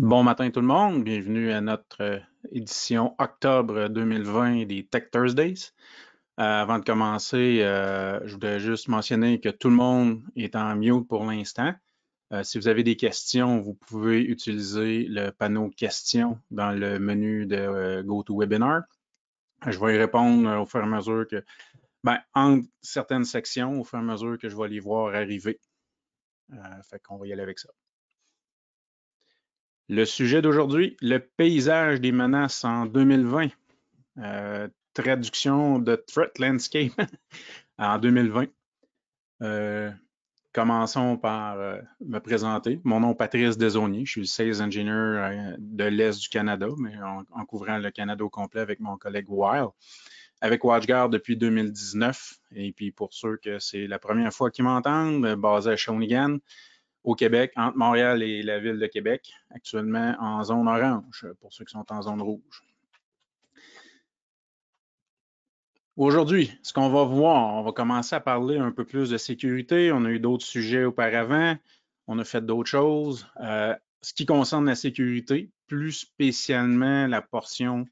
Bon matin tout le monde, bienvenue à notre euh, édition octobre 2020 des Tech Thursdays. Euh, avant de commencer, euh, je voudrais juste mentionner que tout le monde est en mute pour l'instant. si vous avez des questions, vous pouvez utiliser le panneau questions dans le menu de GoToWebinar. Je vais y répondre au fur et à mesure que, ben, en certaines sections, au fur et à mesure que je vais les voir arriver. fait qu'on va y aller avec ça. Le sujet d'aujourd'hui, le paysage des menaces en 2020. Euh, traduction de Threat Landscape en 2020. Euh, commençons par euh, me présenter. Mon nom est Patrice Desaunier. Je suis Sales Engineer de l'Est du Canada, mais en, couvrant le Canada au complet avec mon collègue Wild. Avec WatchGuard depuis 2019. Et puis pour ceux que c'est la première fois qu'ils m'entendent, basé à Shawinigan, au Québec, entre Montréal et la ville de Québec, actuellement en zone orange pour ceux qui sont en zone rouge. Aujourd'hui, ce qu'on va voir, on va commencer à parler un peu plus de sécurité. On a eu d'autres sujets auparavant, on a fait d'autres choses. Euh, ce qui concerne la sécurité, plus spécialement la portion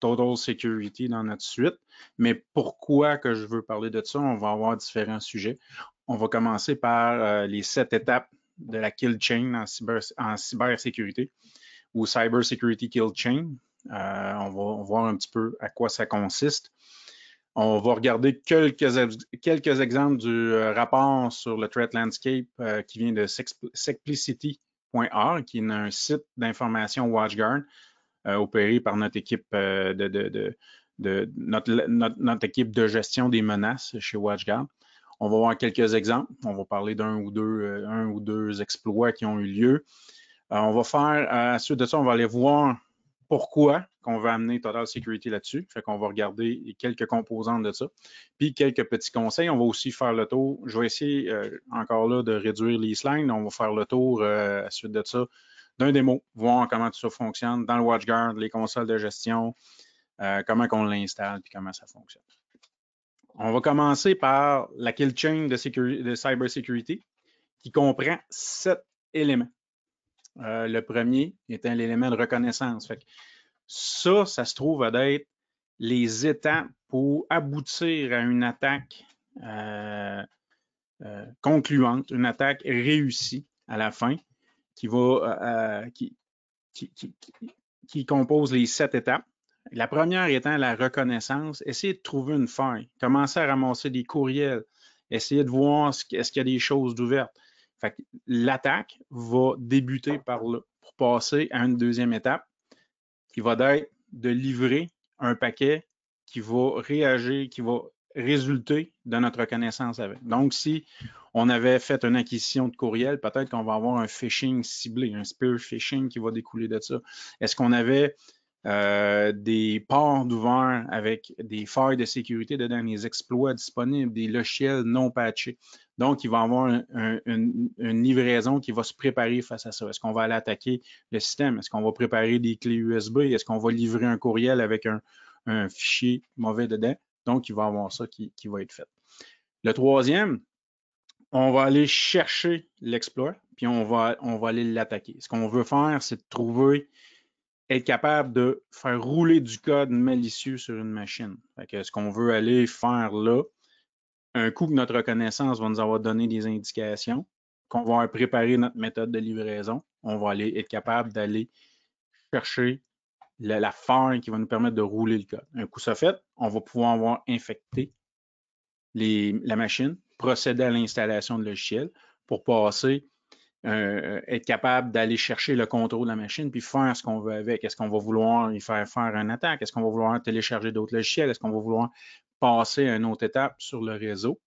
Total Security dans notre suite. Mais pourquoi que je veux parler de ça? On va avoir différents sujets. On va commencer par euh, les sept étapes de la kill chain en, cybersécurité ou Cyber Security Kill Chain. Euh, on, va, voir un petit peu à quoi ça consiste. On va regarder quelques, quelques exemples du euh, rapport sur le Threat Landscape euh, qui vient de Secplicity.org, qui est un site d'information WatchGuard opéré par notre équipe de, notre, équipe de gestion des menaces chez WatchGuard. On va voir quelques exemples. On va parler d'un ou deux, euh, un ou deux exploits qui ont eu lieu. Euh, on va faire, à suite de ça, on va aller voir pourquoi qu'on va amener Total Security là-dessus. Fait qu'on va regarder quelques composantes de ça. Puis quelques petits conseils. On va aussi faire le tour. Je vais essayer euh, encore là de réduire les slides. On va faire le tour à suite de ça d'un démo, voir comment tout ça fonctionne dans le WatchGuard, les consoles de gestion, comment on l'installe, puis comment ça fonctionne. On va commencer par la kill chain de, de cybersécurité qui comprend sept éléments. Euh, le premier un l'élément de reconnaissance. ça, ça se trouve à être les étapes pour aboutir à une attaque euh, euh, concluante, une attaque réussie à la fin qui va qui, qui, qui, qui compose les sept étapes. La première étant la reconnaissance, essayer de trouver une fin. commencer à ramasser des courriels, essayer de voir est-ce qu'il y a des choses d'ouvertes. L'attaque va débuter par là pour passer à une deuxième étape qui va être de livrer un paquet qui va réagir, qui va résulter de notre reconnaissance avec. Donc, si on avait fait une acquisition de courriel, peut-être qu'on va avoir un phishing ciblé, un spear phishing qui va découler de ça. Est-ce qu'on avait euh, des ports d'ouvert avec des failles de sécurité dedans, des exploits disponibles, des logiciels non patchés. Donc, il va y avoir une, livraison qui va se préparer face à ça. Est-ce qu'on va aller attaquer le système? Est-ce qu'on va préparer des clés USB? Est-ce qu'on va livrer un courriel avec un, fichier mauvais dedans? Donc, il va y avoir ça qui, va être fait. Le troisième, on va aller chercher l'exploit, puis on va, on va aller l'attaquer. Ce qu'on veut faire, c'est de trouver être capable de faire rouler du code malicieux sur une machine. Fait ce qu'on veut aller faire là, un coup que notre reconnaissance va nous avoir donné des indications, qu'on va préparer notre méthode de livraison, on va aller être capable d'aller chercher la, la qui va nous permettre de rouler le code. Un coup ça fait, on va pouvoir avoir infecté la machine, procéder à l'installation de logiciel pour passer euh, être capable d'aller chercher le contrôle de la machine puis faire ce qu'on veut avec. Est-ce qu'on va vouloir y faire faire un attaque? Est-ce qu'on va vouloir télécharger d'autres logiciels? Est-ce qu'on va vouloir passer à une autre étape sur le réseau?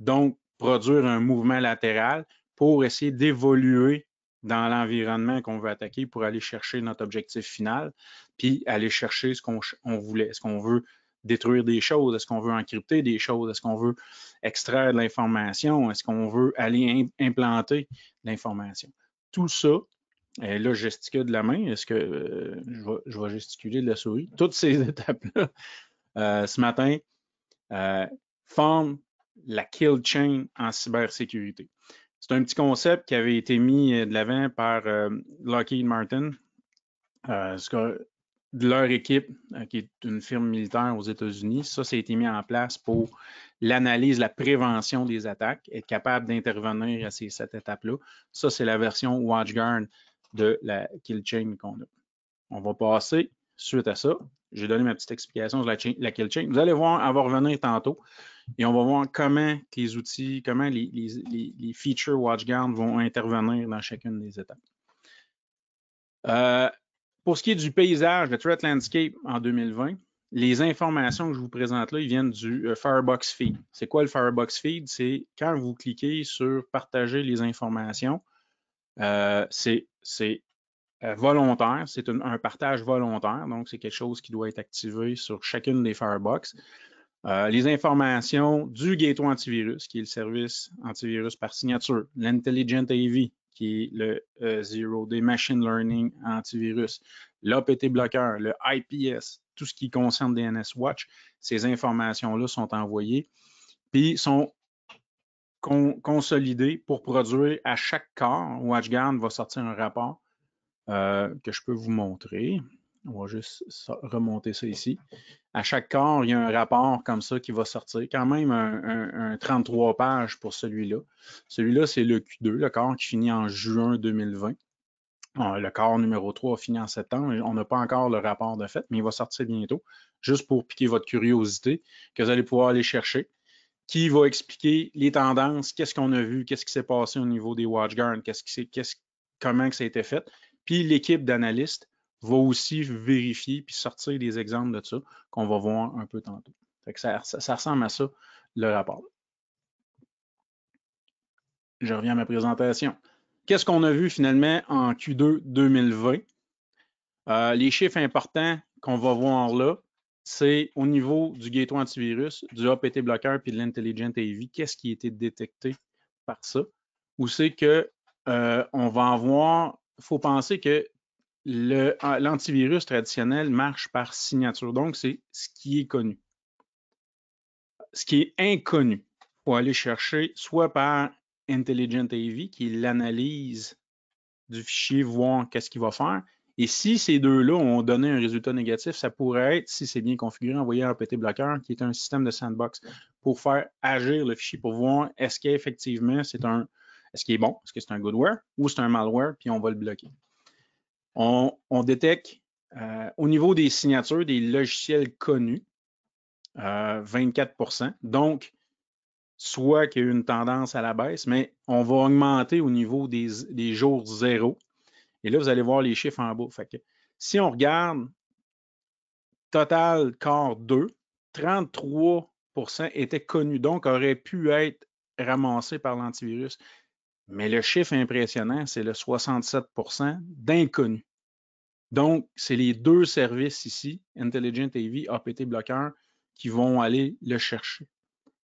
Donc, produire un mouvement latéral pour essayer d'évoluer dans l'environnement qu'on veut attaquer pour aller chercher notre objectif final, puis aller chercher ce qu'on voulait. Est-ce qu'on veut détruire des choses? Est-ce qu'on veut encrypter des choses? Est-ce qu'on veut extraire de l'information? Est-ce qu'on veut aller implanter l'information? Tout ça, et euh, là, gesticule de la main. Est-ce que euh, je, vais, gesticuler de la souris? Toutes ces étapes-là, euh, ce matin, forment la kill chain en cybersécurité. C'est un petit concept qui avait été mis de l'avant par Lockheed Martin de leur équipe, euh, qui est une firme militaire aux États-Unis. Ça, ça a été mis en place pour l'analyse, la prévention des attaques, être capable d'intervenir à cette étape-là. Ça, c'est la version WatchGuard de la kill chain qu'on a. On va passer suite à ça. J'ai donné ma petite explication sur la, kill chain. Vous allez voir, elle va revenir tantôt et on va voir comment les outils, comment les, les features WatchGuard vont intervenir dans chacune des étapes. Euh, pour ce qui est du paysage, de Threat Landscape en 2020, les informations que je vous présente là, ils viennent du euh, Firebox Feed. C'est quoi le Firebox Feed? C'est quand vous cliquez sur partager les informations, euh, c'est euh, volontaire, c'est un, partage volontaire, donc c'est quelque chose qui doit être activé sur chacune des Firebox. les informations du ghetto antivirus, qui est le service antivirus par signature, l'Intelligent AV, qui est le euh, Zero Day Machine Learning Antivirus, l'OPT bloqueur, le IPS, tout ce qui concerne DNS Watch, ces informations-là sont envoyées, puis sont consolidées pour produire à chaque cas. WatchGuard va sortir un rapport euh, que je peux vous montrer. On va juste remonter ça ici. À chaque corps, il y a un rapport comme ça qui va sortir. Quand même un, 33 pages pour celui-là. Celui-là, c'est le Q2, le corps qui finit en juin 2020. Euh, le corps numéro 3 finit en septembre. On n'a pas encore le rapport de fait, mais il va sortir bientôt, juste pour piquer votre curiosité, que vous allez pouvoir aller chercher qui va expliquer les tendances, qu'est-ce qu'on a vu, qu'est-ce qui s'est passé au niveau des WatchGuard, qu'est-ce qui ce comment que ça a été fait. Puis l'équipe d'analystes va aussi vérifier puis sortir des exemples de ça qu'on va voir un peu tantôt. ça, ressemble à ça, le rapport. Je reviens à ma présentation. Qu'est-ce qu'on a vu finalement en Q2 2020? Euh, les chiffres importants qu'on va voir là, c'est au niveau du ghetto antivirus, du APT bloqueur puis de l'Intelligent AV, qu'est-ce qui a été détecté par ça? Ou c'est qu'on euh, on va avoir, il faut penser que ah, l'antivirus traditionnel marche par signature. Donc, c'est ce qui est connu. Ce qui est inconnu, il faut aller chercher soit par Intelligent AV, qui est l'analyse du fichier, voir qu'est-ce qu'il va faire. Et si ces deux-là ont donné un résultat négatif, ça pourrait être, si c'est bien configuré, envoyer un APT Blocker, qui est un système de sandbox, pour faire agir le fichier, pour voir est-ce qu'effectivement c'est un, est-ce qu'il est bon, est-ce que c'est un goodware ou c'est un malware, puis on va le bloquer. On, détecte euh, au niveau des signatures des logiciels connus, 24 euh, Donc, soit qu'il y a eu une tendance à la baisse, mais on va augmenter au niveau des, jours zéro. Et là, vous allez voir les chiffres en bas. si on regarde total corps 2, 33 étaient connus, donc auraient pu être ramassés par l'antivirus. Mais le chiffre impressionnant, c'est le 67 d'inconnus. Donc, c'est les deux services ici, Intelligent AV, APT Blocker, qui vont aller le chercher.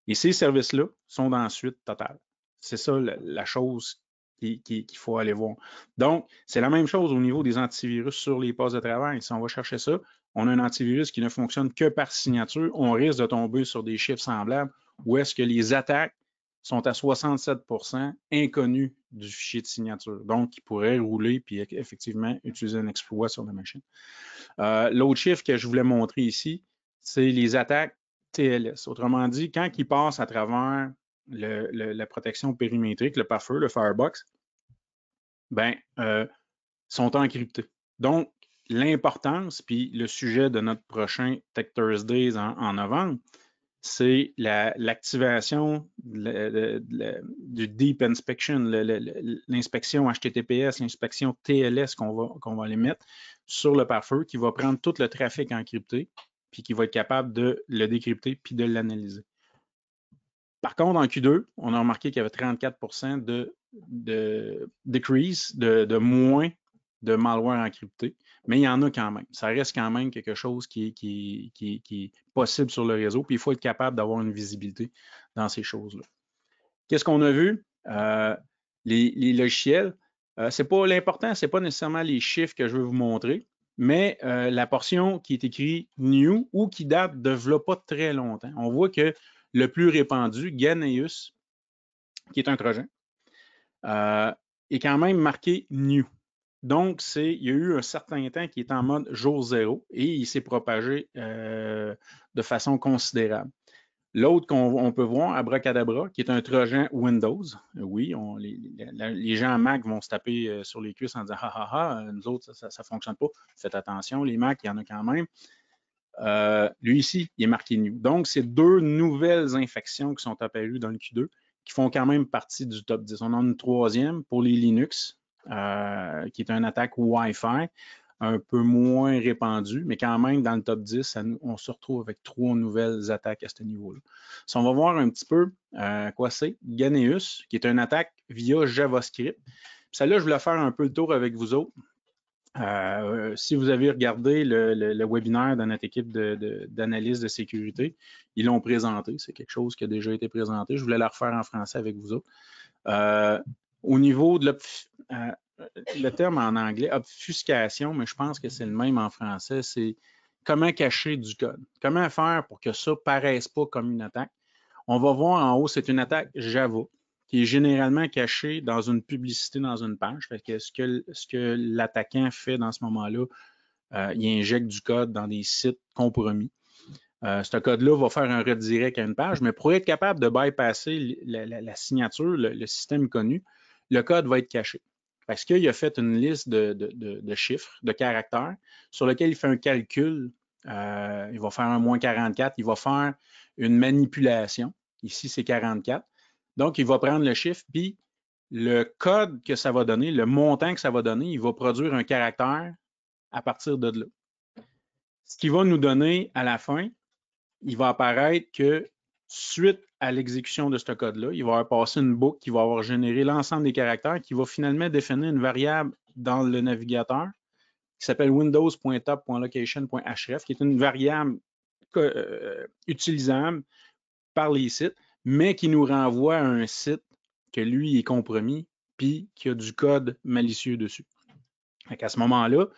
Et ces services-là sont dans la suite totale. C'est ça la, chose qu'il faut aller voir. Donc, c'est la même chose au niveau des antivirus sur les postes de travail. Si on va chercher ça, on a un antivirus qui ne fonctionne que par signature, on risque de tomber sur des chiffres semblables où est-ce que les attaques sont à 67 inconnus du fichier de signature. Donc, ils pourraient rouler puis e-, effectivement utiliser un exploit sur la machine. Euh, l'autre chiffre que je voulais montrer ici, c'est les attaques TLS. Autrement dit, quand ils passent à travers la protection périmétrique, le pare-feu, le firebox, ben, euh, sont encryptés. Donc, l'importance, puis le sujet de notre prochain Tech Thursdays en novembre, c'est l'activation du Deep Inspection, l'inspection HTTPS, l'inspection TLS qu'on va, les mettre sur le pare-feu qui va prendre tout le trafic encrypté puis qui va être capable de le décrypter puis de l'analyser. Par contre, en Q2, on a remarqué qu'il y avait 34 de, de decrease, de moins de malware encrypté mais il y en a quand même. Ça reste quand même quelque chose qui, qui, qui, est possible sur le réseau, puis il faut être capable d'avoir une visibilité dans ces choses-là. Qu'est-ce qu'on a vu? Euh, les, logiciels, ce euh, c'est pas l'important, ce n'est pas nécessairement les chiffres que je veux vous montrer, mais euh, la portion qui est écrite new ou qui date de pas très longtemps. On voit que le plus répandu, Ganeus, qui est un trojan, est quand même marqué new. Donc, il y a eu un certain temps qui est en mode jour zéro et il s'est propagé euh, de façon considérable. L'autre qu'on peut voir, Abracadabra, qui est un trojan Windows. Oui, les, gens à Mac vont se taper euh, sur les cuisses en disant Ah ah ah, nous autres, ça ne fonctionne pas. Faites attention, les Mac, il y en a quand même. Euh, lui ici, il est marqué new. Donc, c'est deux nouvelles infections qui sont apparues dans le Q2 qui font quand même partie du top 10. On en a une troisième pour les Linux, euh, qui est une attaque Wi-Fi un peu moins répandue, mais quand même, dans le top 10, on se retrouve avec trois nouvelles attaques à ce niveau-là. on va voir un petit peu euh, quoi c'est, Ganeus, qui est une attaque via JavaScript. Celle-là, je voulais faire un peu le tour avec vous autres. Euh, si vous avez regardé le, webinaire de notre équipe d'analyse de, sécurité, ils l'ont présenté. C'est quelque chose qui a déjà été présenté. Je voulais la refaire en français avec vous autres. Au niveau de euh, le terme en anglais, obfuscation, mais je pense que c'est le même en français, c'est comment cacher du code. Comment faire pour que ça ne paraisse pas comme une attaque. On va voir en haut, c'est une attaque Java qui est généralement cachée dans une publicité dans une page. Fait ce que, ce que l'attaquant fait dans ce moment-là, euh, il injecte du code dans des sites compromis. Euh, ce code-là va faire un redirect à une page, mais pour être capable de bypasser la, signature, le, système connu, le code va être caché. Parce qu'il a fait une liste de, chiffres, de caractères, sur lequel il fait un calcul. Euh, il va faire un moins 44, il va faire une manipulation. Ici, c'est 44. Donc, il va prendre le chiffre, puis le code que ça va donner, le montant que ça va donner, il va produire un caractère à partir de là. Ce qui va nous donner à la fin, il va apparaître que suite à l'exécution de ce code-là. Il va avoir une boucle qui va avoir généré l'ensemble des caractères qui va finalement définir une variable dans le navigateur qui s'appelle windows.top.location.href, qui est une variable euh, utilisable par les sites, mais qui nous renvoie à un site que lui est compromis, puis qui a du code malicieux dessus. Donc à ce moment-là,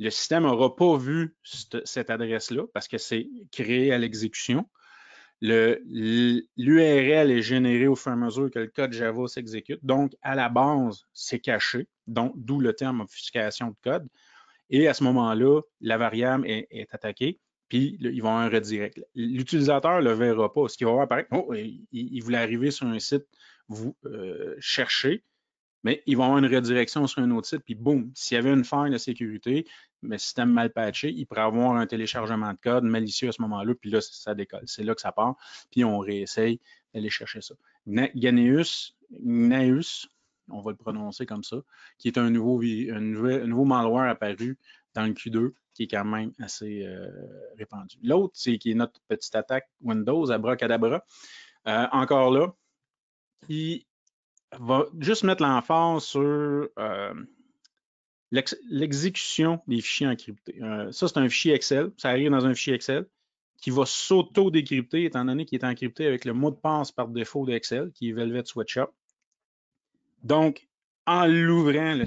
le système n'aura pas vu cette adresse-là parce que c'est créé à l'exécution. L'URL est générée au fur et à mesure que le code Java s'exécute. Donc, à la base, c'est caché, donc d'où le terme obfuscation de code. Et à ce moment-là, la variable est, attaquée, puis ils vont avoir un redirect. L'utilisateur ne le verra pas. Ce qu'il va apparaître, oh, il, voulait arriver sur un site, vous euh, cherchez, mais ils vont avoir une redirection sur un autre site, puis boum, s'il y avait une faille de sécurité, mais système mal patché, il pourrait avoir un téléchargement de code malicieux à ce moment-là, puis là, ça décolle. C'est là que ça part, puis on réessaye d'aller chercher ça. Ganeus, Gnaeus, on va le prononcer comme ça, qui est un nouveau, un nouveau malware apparu dans le Q2, qui est quand même assez euh, répandu. L'autre, c'est qui est notre petite attaque Windows à euh, encore là, il va juste mettre l'emphase sur euh, l'exécution des fichiers encryptés. Euh, ça, c'est un fichier Excel. Ça arrive dans un fichier Excel qui va s'auto-décrypter étant donné qu'il est encrypté avec le mot de passe par défaut d'Excel, qui est Velvet Sweatshop. Donc, en l'ouvrant,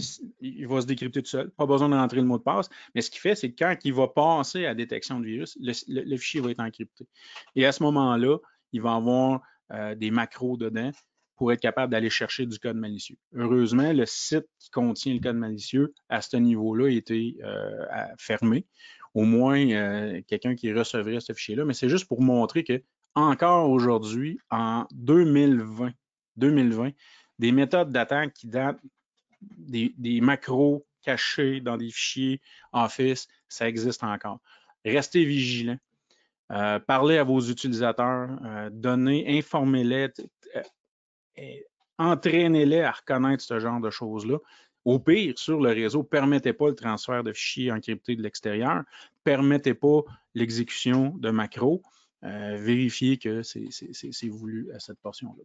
il va se décrypter tout seul. Pas besoin d'entrer le mot de passe. Mais ce qu'il fait, c'est que quand il va passer à détection de virus, le, fichier va être encrypté. Et à ce moment-là, il va avoir euh, des macros dedans pour être capable d'aller chercher du code malicieux. Heureusement, le site qui contient le code malicieux, à ce niveau-là, a été euh, fermé. Au moins, euh, quelqu'un qui recevrait ce fichier-là. Mais c'est juste pour montrer que, encore aujourd'hui, en 2020, 2020, des méthodes d'attaque qui datent des, macros cachés dans des fichiers Office, ça existe encore. Restez vigilants. Euh, parlez à vos utilisateurs, donnez, informez-les, euh, entraînez-les à reconnaître ce genre de choses-là. Au pire, sur le réseau, permettez pas le transfert de fichiers encryptés de l'extérieur, permettez pas l'exécution de macros, euh, vérifiez que c'est voulu à cette portion-là.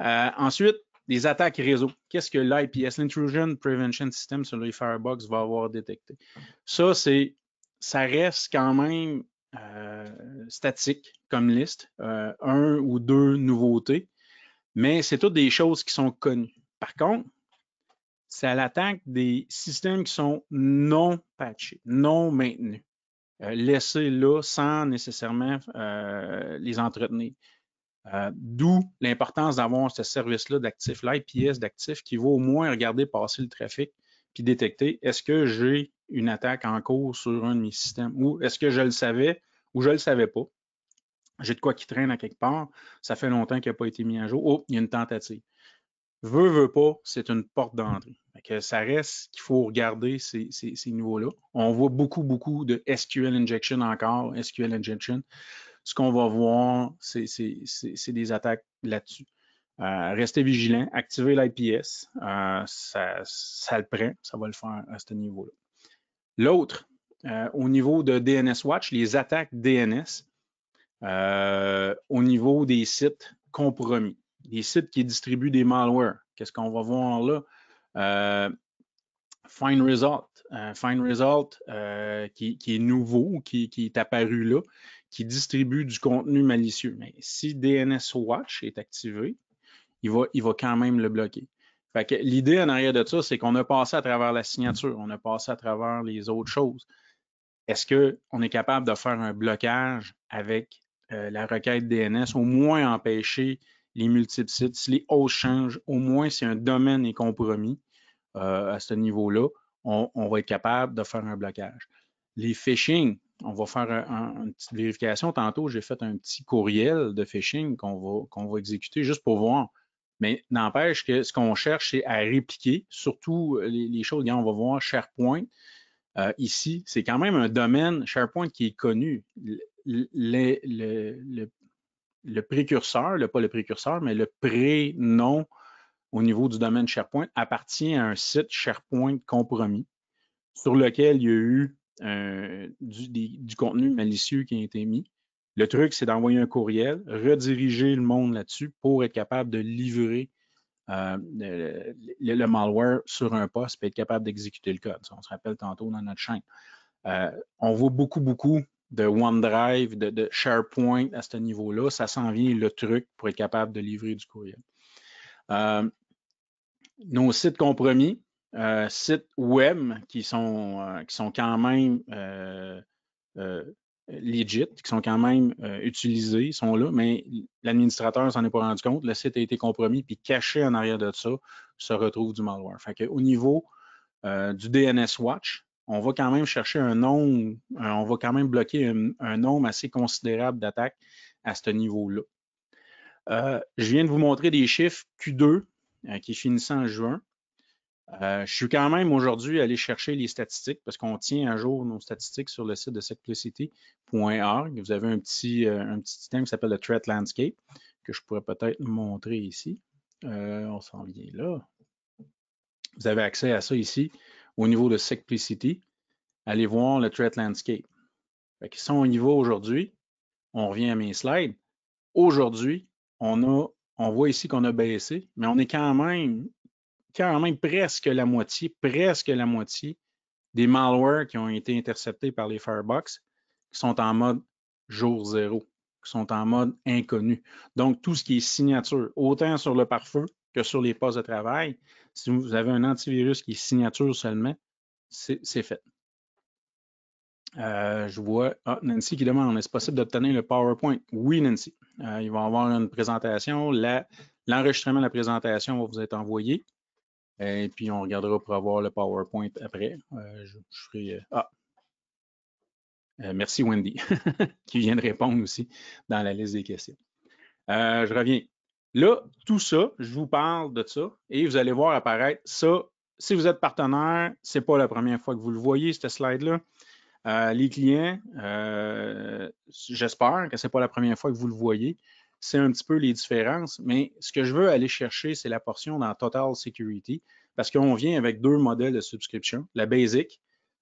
Euh, ensuite, les attaques réseau. Qu'est-ce que l'IPS, l'Intrusion Prevention System sur le Firebox va avoir détecté? Ça, c'est, ça reste quand même statique comme liste, un ou deux nouveautés mais c'est toutes des choses qui sont connues. Par contre, c'est à l'attaque des systèmes qui sont non patchés, non maintenus, euh, laissés là sans nécessairement euh, les entretenir. Euh, d'où l'importance d'avoir ce service-là d'actif, l'IPS d'actifs, qui va au moins regarder passer le trafic puis détecter est-ce que j'ai une attaque en cours sur un de mes systèmes ou est-ce que je le savais ou je ne le savais pas j'ai de quoi qui traîne à quelque part, ça fait longtemps qu'il n'a pas été mis à jour. Oh, il y a une tentative. Veux, veut pas, c'est une porte d'entrée. Ça reste qu'il faut regarder ces, niveaux-là. On voit beaucoup, beaucoup de SQL injection encore, SQL injection. Ce qu'on va voir, c'est des attaques là-dessus. Euh, restez vigilant, activez l'IPS, euh, ça, le prend, ça va le faire à ce niveau-là. L'autre, euh, au niveau de DNS Watch, les attaques DNS, euh, au niveau des sites compromis, des sites qui distribuent des malware. Qu'est-ce qu'on va voir là? Euh, Find Result. Euh, Find Result qui, est nouveau, qui, est apparu là, qui distribue du contenu malicieux. Mais si DNS Watch est activé, il va, il va quand même le bloquer. l'idée en arrière de ça, c'est qu'on a passé à travers la signature, on a passé à travers les autres choses. Est-ce qu'on est capable de faire un blocage avec euh, la requête DNS, au moins empêcher les multiples sites. Si les hausses changent, au moins si un domaine est compromis euh, à ce niveau-là, on, va être capable de faire un blocage. Les phishing, on va faire une petite vérification. Tantôt, j'ai fait un petit courriel de phishing qu'on va, qu'on va exécuter juste pour voir. Mais n'empêche que ce qu'on cherche, c'est à répliquer, surtout euh, les, choses, on va voir SharePoint. ici, c'est quand même un domaine SharePoint qui est connu le précurseur, le, pas le précurseur, mais le prénom au niveau du domaine SharePoint appartient à un site SharePoint compromis sur lequel il y a eu euh, du, contenu mmh. malicieux qui a été mis. Le truc, c'est d'envoyer un courriel, rediriger le monde là-dessus pour être capable de livrer euh, le, malware sur un poste et être capable d'exécuter le code. on se rappelle tantôt dans notre chaîne. Euh, on voit beaucoup, beaucoup de OneDrive, de, SharePoint à ce niveau-là, ça s'en vient le truc pour être capable de livrer du courriel. Euh, nos sites compromis, euh, sites web qui sont, euh, qui sont quand même legit, qui sont quand même utilisés, sont là, mais l'administrateur s'en est pas rendu compte, le site a été compromis, puis caché en arrière de ça se retrouve du malware. Fait au niveau du DNS Watch, on va quand même chercher un nombre, euh, on va quand même bloquer un, nombre assez considérable d'attaques à ce niveau-là. Euh, je viens de vous montrer des chiffres Q2 euh, qui finissent en juin. je suis quand même aujourd'hui allé chercher les statistiques parce qu'on tient à jour nos statistiques sur le site de secplicity.org. Vous avez un petit, un petit qui s'appelle le Threat Landscape que je pourrais peut-être montrer ici. on s'en vient là. Vous avez accès à ça ici au niveau de Simplicity, allez voir le Threat Landscape. sont si on aujourd'hui, on revient à mes slides. Aujourd'hui, on, on voit ici qu'on a baissé, mais on est quand même, quand presque la moitié, presque la moitié des malwares qui ont été interceptés par les Firebox, qui sont en mode jour zéro, qui sont en mode inconnu. Donc, tout ce qui est signature, autant sur le pare-feu sur les postes de travail. Si vous avez un antivirus qui signature seulement, c'est fait. Euh, je vois ah, Nancy qui demande est-ce possible d'obtenir le PowerPoint Oui, Nancy. Il va y avoir une présentation. L'enregistrement de la présentation va vous être envoyé. Euh, et puis, on regardera pour avoir le PowerPoint après. Euh, je, je, ferai. Ah. merci Wendy, qui vient de répondre aussi dans la liste des questions. je reviens. Là, tout ça, je vous parle de ça et vous allez voir apparaître ça. Si vous êtes partenaire, ce n'est pas la première fois que vous le voyez, cette slide-là. Euh, les clients, euh, j'espère que ce n'est pas la première fois que vous le voyez. C'est un petit peu les différences, mais ce que je veux aller chercher, c'est la portion dans Total Security, parce qu'on vient avec deux modèles de subscription, la basic,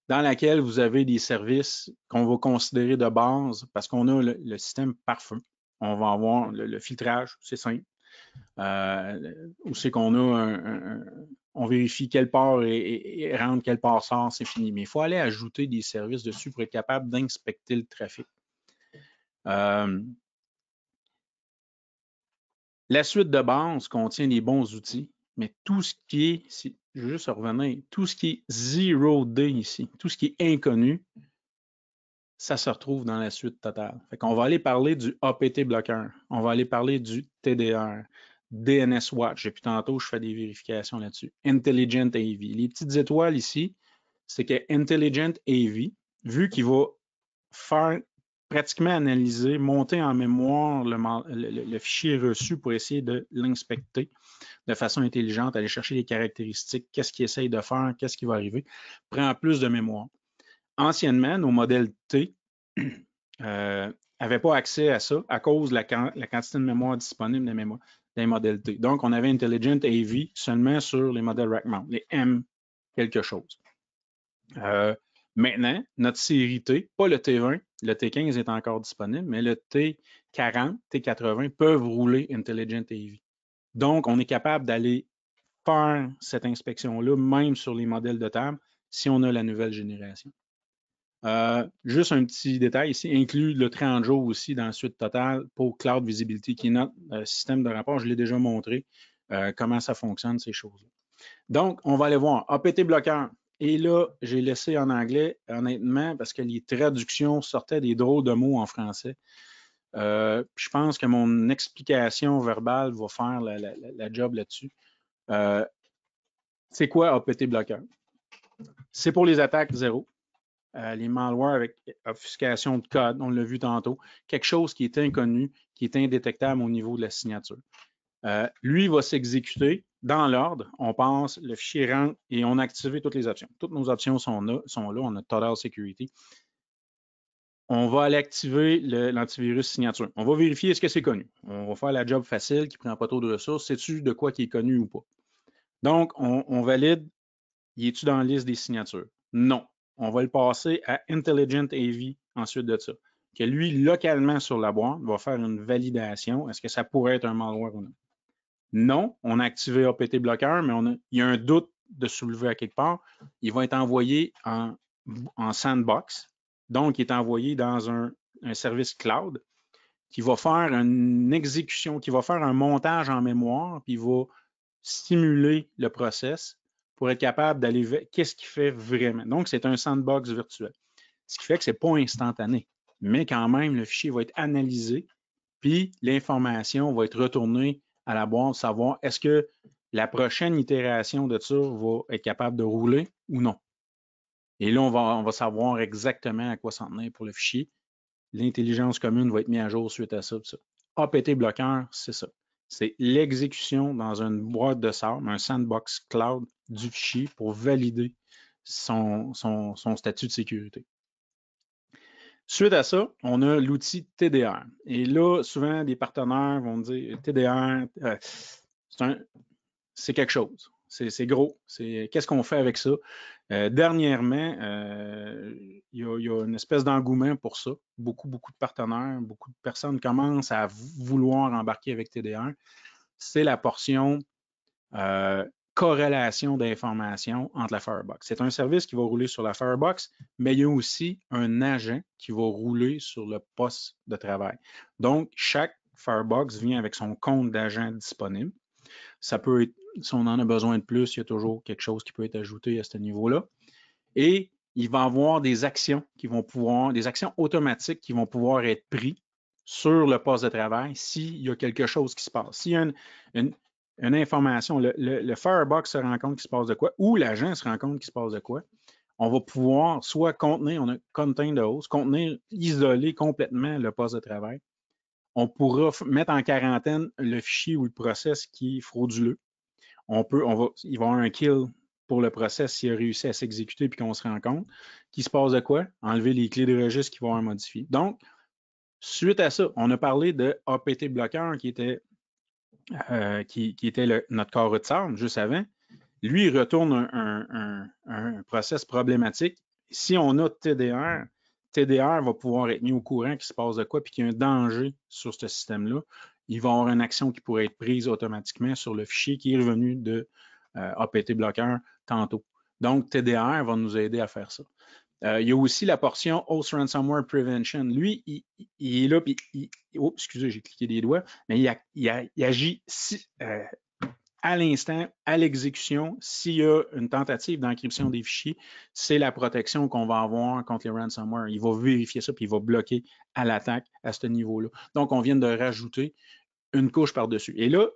dans laquelle vous avez des services qu'on va considérer de base, parce qu'on a le, système parfum. On va avoir le filtrage, c'est simple. Euh, c'est qu'on a un, on vérifie quelle part et rentre, quel part sort, c'est fini. Mais il faut aller ajouter des services dessus pour être capable d'inspecter le trafic. Euh, la suite de base contient les bons outils, mais tout ce qui est, si, je veux juste revenir, tout ce qui est zero day » ici, tout ce qui est inconnu, ça se retrouve dans la suite totale. On va aller parler du APT bloqueur, on va aller parler du TDR, DNS Watch, et puis tantôt, je fais des vérifications là-dessus. Intelligent AV. Les petites étoiles ici, c'est que Intelligent AV, vu qu'il va faire pratiquement analyser, monter en mémoire le, le fichier reçu pour essayer de l'inspecter de façon intelligente, aller chercher les caractéristiques, qu'est-ce qu'il essaye de faire, qu'est-ce qui va arriver, prend plus de mémoire anciennement, nos modèles T n'avaient euh, pas accès à ça à cause de la, quantité de mémoire disponible des, modèles T. Donc, on avait Intelligent AV seulement sur les modèles Rackmount, les M quelque chose. Euh, maintenant, notre série T, pas le T20, le T15 est encore disponible, mais le T40, T80 peuvent rouler Intelligent AV. Donc, on est capable d'aller faire cette inspection-là, même sur les modèles de table, si on a la nouvelle génération. Euh, juste un petit détail ici, inclut le 30 aussi dans la suite totale pour Cloud Visibility, qui est notre euh, système de rapport. Je l'ai déjà montré euh, comment ça fonctionne, ces choses-là. Donc, on va aller voir APT bloqueur. Et là, j'ai laissé en anglais, honnêtement, parce que les traductions sortaient des drôles de mots en français. je pense que mon explication verbale va faire la, job là-dessus. C'est quoi APT bloqueur? C'est pour les attaques zéro. Euh, les malwares avec obfuscation de code, on l'a vu tantôt, quelque chose qui est inconnu, qui est indétectable au niveau de la signature. Lui, euh, lui va s'exécuter dans l'ordre. On passe, le fichier rentre et on a activé toutes les options. Toutes nos options sont là. Sont là on a Total Security. On va aller activer l'antivirus signature. On va vérifier est-ce que c'est connu. On va faire la job facile qui ne prend pas trop de ressources. cest tu de quoi qui est connu ou pas? Donc, on, valide, y es-tu dans la liste des signatures? Non on va le passer à Intelligent AV ensuite de ça. Que lui, localement sur la boîte, va faire une validation. Est-ce que ça pourrait être un malware ou non? Non, on a activé APT bloqueur, mais on il y a un doute de soulever à quelque part. Il va être envoyé en, sandbox. Donc, il est envoyé dans un, service cloud qui va faire une exécution, qui va faire un montage en mémoire, puis il va stimuler le process pour être capable d'aller qu'est-ce qu'il fait vraiment. Donc, c'est un sandbox virtuel. Ce qui fait que ce n'est pas instantané, mais quand même, le fichier va être analysé, puis l'information va être retournée à la boîte, savoir est-ce que la prochaine itération de ça va être capable de rouler ou non. Et là, on va, on va savoir exactement à quoi s'en tenir pour le fichier. L'intelligence commune va être mise à jour suite à ça. ça. APT bloqueur, c'est ça c'est l'exécution dans une boîte de sable, un sandbox cloud du fichier pour valider son, statut de sécurité. Suite à ça, on a l'outil TDR. Et là, souvent, des partenaires vont dire euh, TDR, euh, c'est quelque chose. C'est gros. qu'est-ce qu'on fait avec ça? Euh, dernièrement, euh, il y, y, a une espèce d'engouement pour ça. Beaucoup, beaucoup de partenaires, beaucoup de personnes commencent à vouloir embarquer avec TD1. C'est la portion euh, corrélation d'informations entre la Firebox. C'est un service qui va rouler sur la Firebox, mais il y a aussi un agent qui va rouler sur le poste de travail. Donc, chaque Firebox vient avec son compte d'agent disponible. Ça peut être, si on en a besoin de plus, il y a toujours quelque chose qui peut être ajouté à ce niveau-là. Et il va avoir des actions qui vont pouvoir, des actions automatiques qui vont pouvoir être prises sur le poste de travail s'il y a quelque chose qui se passe. S'il y a une, information, le, Firebox se rend compte qu'il se passe de quoi ou l'agent se rend compte qu'il se passe de quoi, on va pouvoir soit contenir, on a contain de hausse, contenir, isoler complètement le poste de travail on pourra mettre en quarantaine le fichier ou le process qui est frauduleux. On peut, on va, il avoir un kill pour le process s'il a réussi à s'exécuter puis qu'on se rend compte. Qui se passe de quoi? Enlever les clés de registre qui vont être modifiées. Donc, suite à ça, on a parlé de APT bloqueur qui était, euh, qui, était notre corps de sable juste avant. Lui, il retourne un, un process problématique. Si on a TDR, TDR va pouvoir être mis au courant qu'il se passe de quoi puis qu'il y a un danger sur ce système-là. Il va y avoir une action qui pourrait être prise automatiquement sur le fichier qui est revenu de euh, APT bloqueur tantôt. Donc, TDR va nous aider à faire ça. Euh, il y a aussi la portion Host Ransomware Prevention. Lui, il, est là, puis il, oh, excusez, j'ai cliqué des doigts, mais il, agit si, euh, à l'instant, à l'exécution, s'il y a une tentative d'encryption des fichiers, c'est la protection qu'on va avoir contre les ransomware. Il va vérifier ça, puis il va bloquer à l'attaque à ce niveau-là. Donc, on vient de rajouter une couche par-dessus. Et là,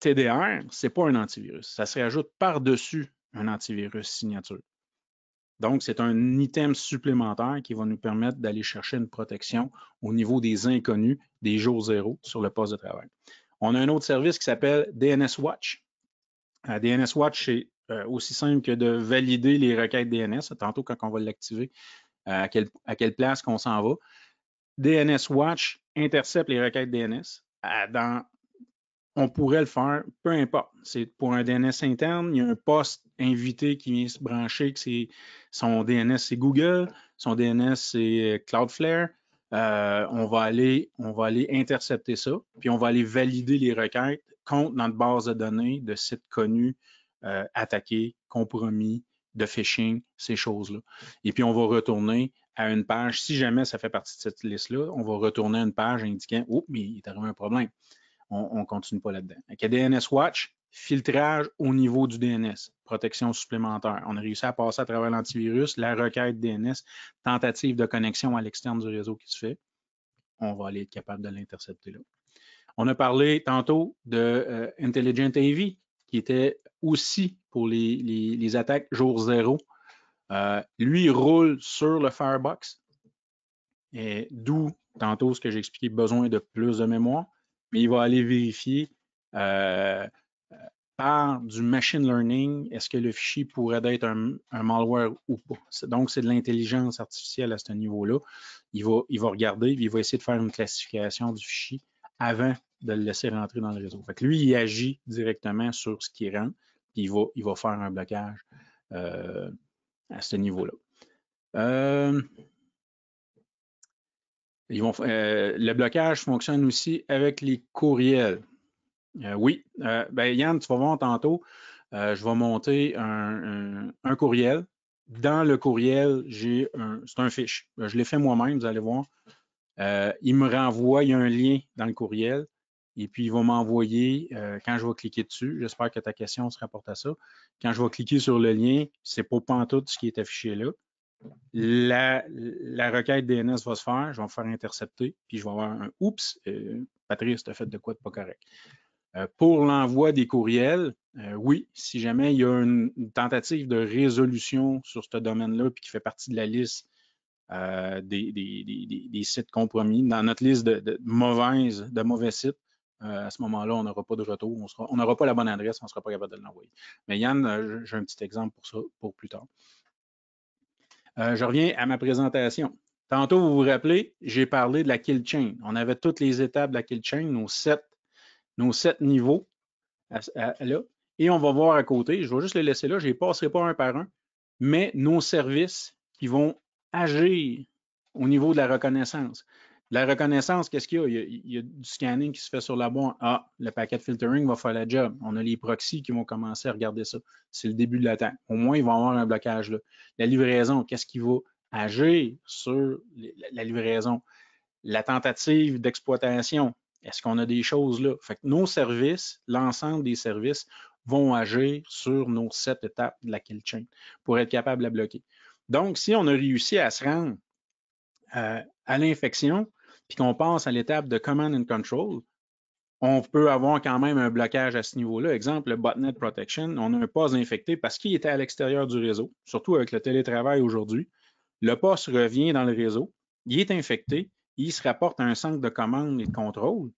TDR, ce n'est pas un antivirus. Ça se rajoute par-dessus un antivirus signature. Donc, c'est un item supplémentaire qui va nous permettre d'aller chercher une protection au niveau des inconnus des jours zéro sur le poste de travail. On a un autre service qui s'appelle DNS Watch. Euh, DNS Watch, c'est euh, aussi simple que de valider les requêtes DNS, tantôt quand on va l'activer, euh, à, quelle place qu'on s'en va. DNS Watch intercepte les requêtes DNS. on pourrait le faire, peu importe. C'est pour un DNS interne, il y a un poste invité qui vient se brancher, que son DNS c'est Google, son DNS c'est Cloudflare, euh, on, va aller, on va aller intercepter ça, puis on va aller valider les requêtes contre notre base de données de sites connus, euh, attaqués, compromis, de phishing, ces choses-là. Et puis on va retourner à une page, si jamais ça fait partie de cette liste-là, on va retourner à une page indiquant Oh, mais il est arrivé un problème. On ne continue pas là-dedans. Avec DNS Watch, filtrage au niveau du DNS, protection supplémentaire. On a réussi à passer à travers l'antivirus, la requête DNS, tentative de connexion à l'externe du réseau qui se fait. On va aller être capable de l'intercepter là. On a parlé tantôt de euh, Intelligent AV, qui était aussi pour les, attaques jour zéro. Euh, lui, il roule sur le Firebox, d'où tantôt ce que j'ai expliqué, besoin de plus de mémoire, mais il va aller vérifier euh, par du machine learning, est-ce que le fichier pourrait être un, malware ou pas? Donc, c'est de l'intelligence artificielle à ce niveau-là. Il va, il va regarder, il va essayer de faire une classification du fichier avant de le laisser rentrer dans le réseau. Fait lui, il agit directement sur ce qui rentre, puis il va, il va faire un blocage euh, à ce niveau-là. Euh, euh, le blocage fonctionne aussi avec les courriels. Euh, oui. Euh, ben, Yann, tu vas voir tantôt, euh, je vais monter un, courriel. Dans le courriel, j'ai un, c'est un fiche. Ben, je l'ai fait moi-même, vous allez voir. il me renvoie, il y a un lien dans le courriel. Et puis, il va m'envoyer, quand je vais cliquer dessus, j'espère que ta question se rapporte à ça. Quand je vais cliquer sur le lien, c'est pas pantoute ce qui est affiché là. La, la, requête DNS va se faire, je vais me faire intercepter, puis je vais avoir un oups, Patrice, tu as fait de quoi de pas correct. Euh, pour l'envoi des courriels, euh, oui, si jamais il y a une, tentative de résolution sur ce domaine-là, puis qui fait partie de la liste euh, des, sites compromis, dans notre liste de, mauvaises, de mauvais sites, à ce moment-là, on n'aura pas de retour, on n'aura pas la bonne adresse, on ne sera pas capable de l'envoyer. Mais Yann, j'ai un petit exemple pour ça pour plus tard. je reviens à ma présentation. Tantôt, vous vous rappelez, j'ai parlé de la kill chain. On avait toutes les étapes de la kill chain, nos sept nos sept niveaux là. Et on va voir à côté, je vais juste les laisser là, je ne les passerai pas un par un, mais nos services qui vont agir au niveau de la reconnaissance. La reconnaissance, qu'est-ce qu'il y a? Il, y a? du scanning qui se fait sur la boîte. Ah, le paquet filtering va faire la job. On a les proxys qui vont commencer à regarder ça. C'est le début de l'attaque. Au moins, il va avoir un blocage là. La livraison, qu'est-ce qui va agir sur la livraison? La tentative d'exploitation, est-ce qu'on a des choses là? nos services, l'ensemble des services vont agir sur nos sept étapes de la kill chain pour être capable de la bloquer. Donc, si on a réussi à se rendre euh, à l'infection, puis qu'on passe à l'étape de command and control, on peut avoir quand même un blocage à ce niveau-là. Exemple, le botnet protection, on a un poste infecté parce qu'il était à l'extérieur du réseau, surtout avec le télétravail aujourd'hui. Le poste revient dans le réseau, il est infecté, il se rapporte à un centre de commande et de contrôle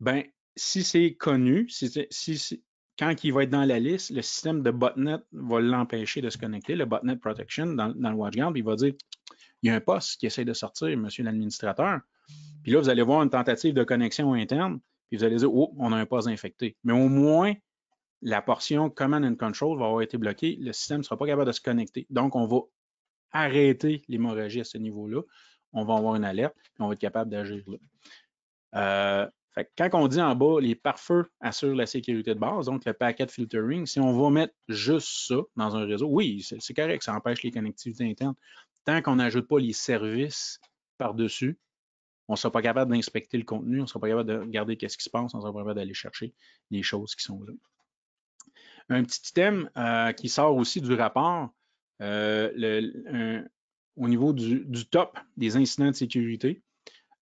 ben, si c'est connu, si, si, quand il va être dans la liste, le système de botnet va l'empêcher de se connecter, le botnet protection dans, dans le WatchGuard, il va dire il y a un poste qui essaie de sortir, monsieur l'administrateur. Puis là, vous allez voir une tentative de connexion interne, puis vous allez dire Oh, on a un poste infecté. Mais au moins, la portion command and control va avoir été bloquée, le système ne sera pas capable de se connecter. Donc, on va arrêter l'hémorragie à ce niveau-là. On va avoir une alerte, on va être capable d'agir là. Euh, quand on dit en bas, les pare-feux assurent la sécurité de base, donc le packet filtering, si on va mettre juste ça dans un réseau, oui, c'est correct, ça empêche les connectivités internes. Tant qu'on n'ajoute pas les services par-dessus, on ne sera pas capable d'inspecter le contenu, on ne sera pas capable de regarder qu'est-ce qui se passe, on sera pas capable d'aller chercher les choses qui sont là. Un petit thème euh, qui sort aussi du rapport, euh, au niveau du, top des incidents de sécurité,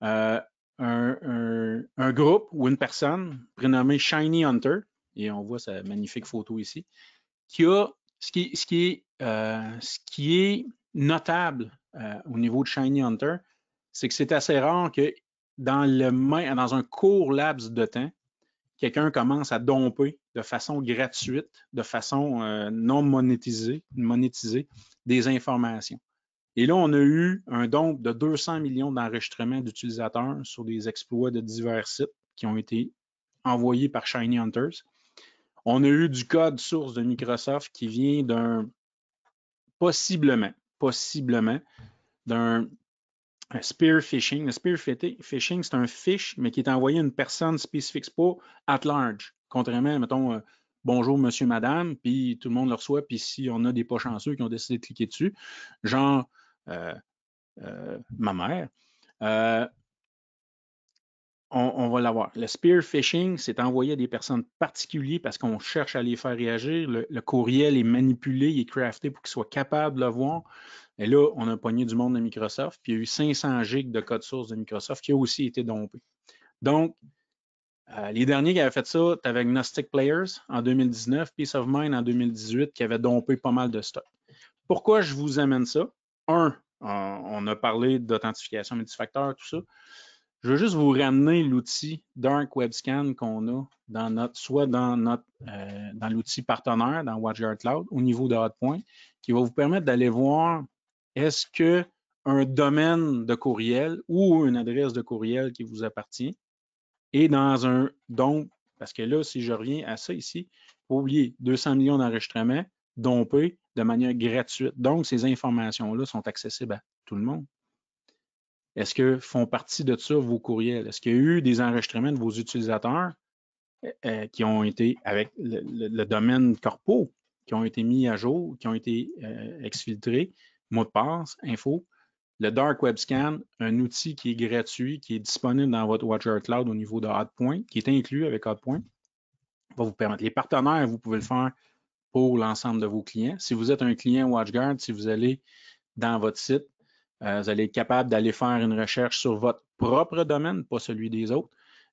euh, un, un, groupe ou une personne prénommée Shiny Hunter, et on voit sa magnifique photo ici, qui a ce qui, ce qui, est, euh, ce qui est, notable euh, au niveau de Shiny Hunter, c'est que c'est assez rare que dans, le, dans un court laps de temps, quelqu'un commence à domper de façon gratuite, de façon euh, non monétisée, monétisée, des informations. Et là, on a eu un don de 200 millions d'enregistrements d'utilisateurs sur des exploits de divers sites qui ont été envoyés par Shiny Hunters. On a eu du code source de Microsoft qui vient d'un, possiblement, possiblement, d'un spear phishing. Le spear phishing, c'est un fish, mais qui est envoyé à une personne spécifique, pas at large. Contrairement, mettons, euh, bonjour monsieur, madame, puis tout le monde le reçoit, puis si on a des pas chanceux qui ont décidé de cliquer dessus, genre, euh, euh, ma mère euh, on, va l'avoir. Le spear phishing, c'est envoyer à des personnes particulières parce qu'on cherche à les faire réagir. Le, courriel est manipulé, il est crafté pour qu'ils soient capables de le voir. Et là, on a pogné du monde de Microsoft, puis il y a eu 500 gigs de code source de Microsoft qui a aussi été dompé. Donc, les derniers qui avaient fait ça, tu avais Gnostic Players en 2019, Peace of Mind en 2018, qui avait dompé pas mal de stock. Pourquoi je vous amène ça? un, on a parlé d'authentification multifacteur, tout ça. Je veux juste vous ramener l'outil Dark Web Scan qu'on a dans notre, soit dans notre euh, dans l'outil partenaire, dans WatchGuard Cloud, au niveau de Hotpoint, qui va vous permettre d'aller voir est-ce que un domaine de courriel ou une adresse de courriel qui vous appartient est dans un donc, parce que là, si je reviens à ça ici, oublier 200 millions d'enregistrements dompés de manière gratuite. Donc, ces informations-là sont accessibles à tout le monde. Est-ce que font partie de ça vos courriels? Est-ce qu'il y a eu des enregistrements de vos utilisateurs euh, euh, qui ont été avec le, domaine corpo, qui ont été mis à jour, qui ont été euh, exfiltrés, mot de passe, info? Le Dark Web Scan, un outil qui est gratuit, qui est disponible dans votre Watcher Cloud au niveau de Hotpoint, qui est inclus avec Hotpoint, va vous permettre. Les partenaires, vous pouvez le faire pour l'ensemble de vos clients. Si vous êtes un client WatchGuard, si vous allez dans votre site, euh, vous allez être capable d'aller faire une recherche sur votre propre domaine, pas celui des autres.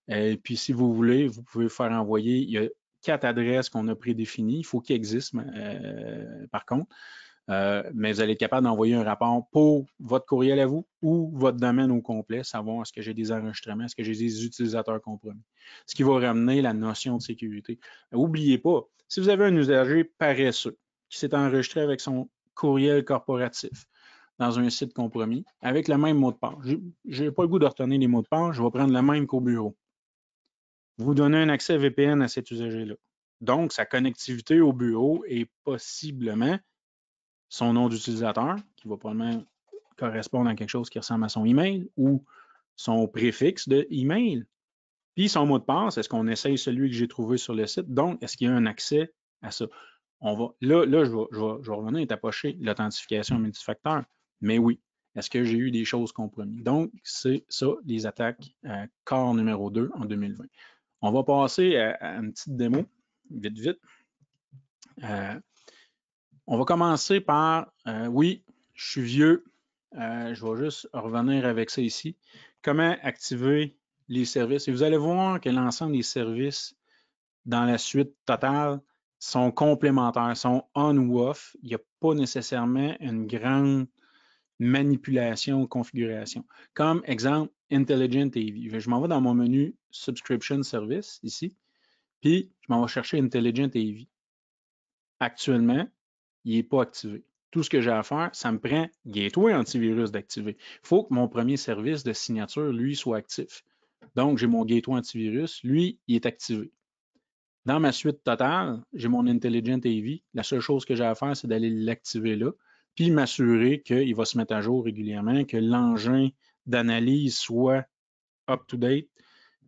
Euh, et puis, si vous voulez, vous pouvez faire envoyer. Il y a quatre adresses qu'on a prédéfinies. Il faut qu'elles existent, euh, par contre. Euh, mais vous allez être capable d'envoyer un rapport pour votre courriel à vous ou votre domaine au complet, savoir est-ce que j'ai des enregistrements, est-ce que j'ai des utilisateurs compromis. Ce qui va ramener la notion de sécurité. N'oubliez pas, si vous avez un usager paresseux qui s'est enregistré avec son courriel corporatif dans un site compromis avec le même mot de passe, je n'ai pas le goût de retenir les mots de passe, je vais prendre le même qu'au bureau. Vous donnez un accès VPN à cet usager-là. Donc, sa connectivité au bureau est possiblement son nom d'utilisateur, qui va probablement correspondre à quelque chose qui ressemble à son email, ou son préfixe de email, puis son mot de passe. Est-ce qu'on essaye celui que j'ai trouvé sur le site? Donc, est-ce qu'il y a un accès à ça? On va, là, là je, vais, je, vais, revenir et tapocher l'authentification multifacteur. Mais oui, est-ce que j'ai eu des choses compromises? Donc, c'est ça, les attaques corps numéro 2 en 2020. On va passer à, une petite démo, vite, vite. Euh, on va commencer par euh, oui, je suis vieux. Euh, je vais juste revenir avec ça ici. Comment activer les services? Et vous allez voir que l'ensemble des services dans la suite totale sont complémentaires, sont on ou off. Il n'y a pas nécessairement une grande manipulation ou configuration. Comme exemple, Intelligent AV. Je m'en vais dans mon menu Subscription Service ici, puis je m'en vais chercher Intelligent TV. Actuellement, il n'est pas activé. Tout ce que j'ai à faire, ça me prend Gateway antivirus d'activer. Il faut que mon premier service de signature, lui, soit actif. Donc, j'ai mon Gateway antivirus, lui, il est activé. Dans ma suite totale, j'ai mon Intelligent AV. La seule chose que j'ai à faire, c'est d'aller l'activer là, puis m'assurer qu'il va se mettre à jour régulièrement, que l'engin d'analyse soit up-to-date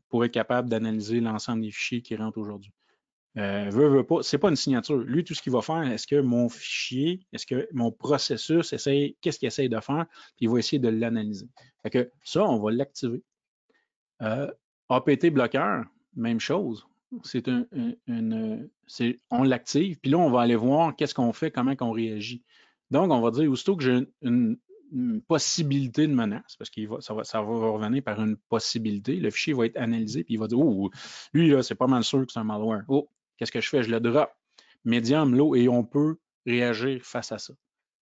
pour être capable d'analyser l'ensemble des fichiers qui rentrent aujourd'hui. Euh, veut, pas, c'est pas une signature. Lui, tout ce qu'il va faire, est-ce que mon fichier, est-ce que mon processus essaye, qu'est-ce qu'il essaie de faire, puis il va essayer de l'analyser. ça, on va l'activer. Euh, APT bloqueur, même chose. C'est un, une, on l'active, puis là, on va aller voir qu'est-ce qu'on fait, comment qu'on réagit. Donc, on va dire, aussitôt que j'ai une, possibilité de menace, parce que ça, va, ça, va, revenir par une possibilité. Le fichier va être analysé, puis il va dire Oh, lui, là, c'est pas mal sûr que c'est un malware. Oh, Qu'est-ce que je fais? Je le drop. Médium, low, et on peut réagir face à ça.